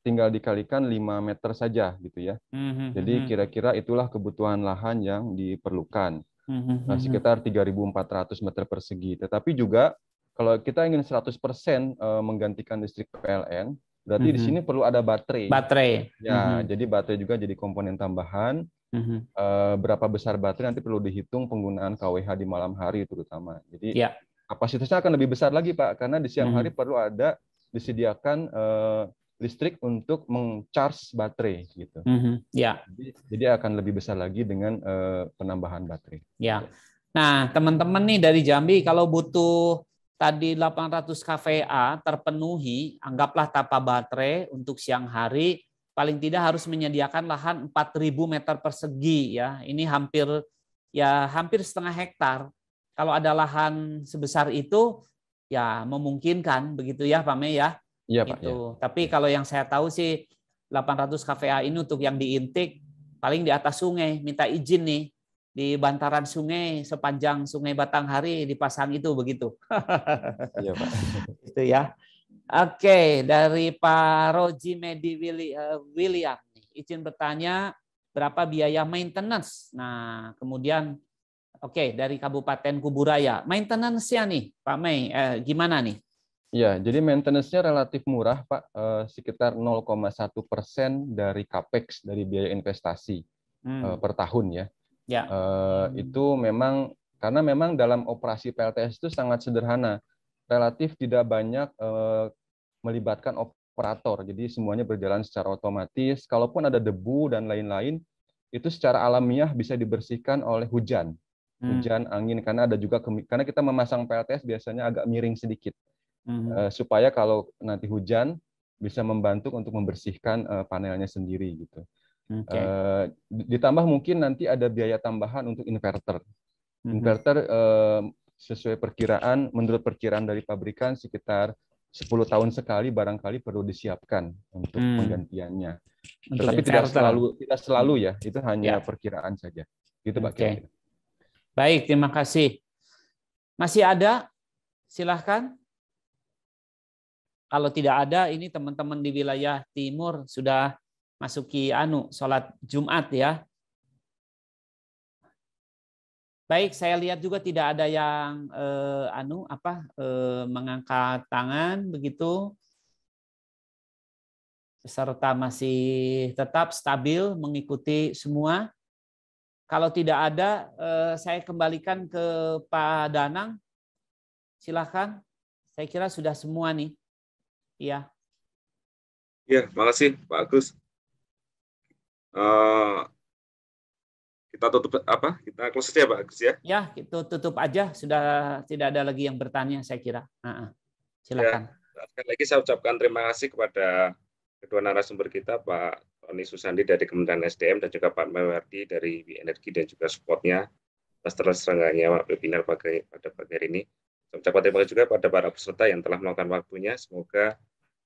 tinggal dikalikan 5 meter saja gitu ya. Uh mhm, -huh. Jadi mhm. kira-kira itulah kebutuhan lahan yang diperlukan. Hmm, hmm, hmm, nah, sekitar 3.400 meter persegi. Tetapi juga kalau kita ingin 100% eh, menggantikan listrik PLN, berarti di sini perlu ada baterai. Baterai. Ya, jadi baterai juga jadi komponen tambahan. Mm -hmm. Eh, berapa besar baterai nanti perlu dihitung penggunaan KWH di malam hari terutama. Jadi yeah. kapasitasnya akan lebih besar lagi Pak karena di siang mm -hmm. hari perlu ada disediakan eh, listrik untuk mengcharge baterai gitu. Mm -hmm. Ya. Jadi, jadi akan lebih besar lagi dengan uh, penambahan baterai. Ya. Nah, teman-teman nih dari Jambi kalau butuh tadi 800 kVA terpenuhi, anggaplah tanpa baterai untuk siang hari paling tidak harus menyediakan lahan 4000 meter persegi ya. Ini hampir ya hampir setengah hektar. Kalau ada lahan sebesar itu ya memungkinkan begitu ya Pak Mei ya Iya Pak. Gitu. Ya. Tapi iya. kalau yang saya tahu sih 800 KVA ini untuk yang diintik paling di atas sungai minta izin nih di bantaran sungai sepanjang Sungai Batanghari dipasang itu begitu. *laughs* Iya Pak. *laughs* itu ya. Oke, dari Pak Roji Medi eh, William. Izin bertanya, berapa biaya maintenance? Nah, kemudian, oke, okay, dari Kabupaten Kuburaya. Maintenance-nya nih, Pak Mei, eh, gimana nih? Ya, jadi maintenance-nya relatif murah, Pak, eh, sekitar 0,1 persen dari capex dari biaya investasi hmm. Eh, per tahun ya. Ya. Eh, Itu hmm. memang karena memang dalam operasi PLTS itu sangat sederhana, relatif tidak banyak eh, melibatkan operator, jadi semuanya berjalan secara otomatis. Kalaupun ada debu dan lain-lain, itu secara alamiah bisa dibersihkan oleh hujan, hmm. hujan, angin, karena ada juga karena kita memasang PLTS biasanya agak miring sedikit uh, supaya kalau nanti hujan bisa membantu untuk membersihkan eh, panelnya sendiri gitu. Okay. Uh, eh, ditambah mungkin nanti ada biaya tambahan untuk inverter. Mm-hmm. Inverter uh, sesuai perkiraan, menurut perkiraan dari pabrikan sekitar 10 tahun sekali barangkali perlu disiapkan untuk mm. penggantiannya. Untuk Tetapi tidak selalu tidak selalu ya, itu hanya yeah. perkiraan saja. Gitu Pak. Okay. Baik, terima kasih. Masih ada? Silahkan. Kalau tidak ada, ini teman-teman di wilayah timur sudah masuki anu sholat Jumat ya. Baik, saya lihat juga tidak ada yang eh, anu apa eh, mengangkat tangan begitu. Peserta masih tetap stabil mengikuti semua. Kalau tidak ada, eh, saya kembalikan ke Pak Danang. Silakan. Saya kira sudah semua nih. Iya. Iya, makasih Pak Agus. Uh, kita tutup apa? Kita close saja ya, Pak Agus ya. Ya, itu tutup aja. Sudah tidak ada lagi yang bertanya saya kira. Uh -uh. Silakan. Ya, sekali lagi saya ucapkan terima kasih kepada kedua narasumber kita Pak Tony Susandi dari Kementerian SDM dan juga Pak Mewardi dari Energi dan juga supportnya atas terselenggaranya webinar pada pagi hari ini. Saya ucapkan terima kasih juga pada para peserta yang telah melakukan waktunya. Semoga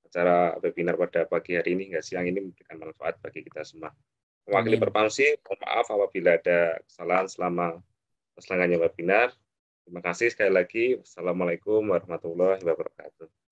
acara webinar pada pagi hari ini hingga siang ini memberikan manfaat bagi kita semua. Mewakili perpansi, mohon maaf apabila ada kesalahan selama selangannya webinar. Terima kasih sekali lagi. Wassalamualaikum warahmatullahi wabarakatuh.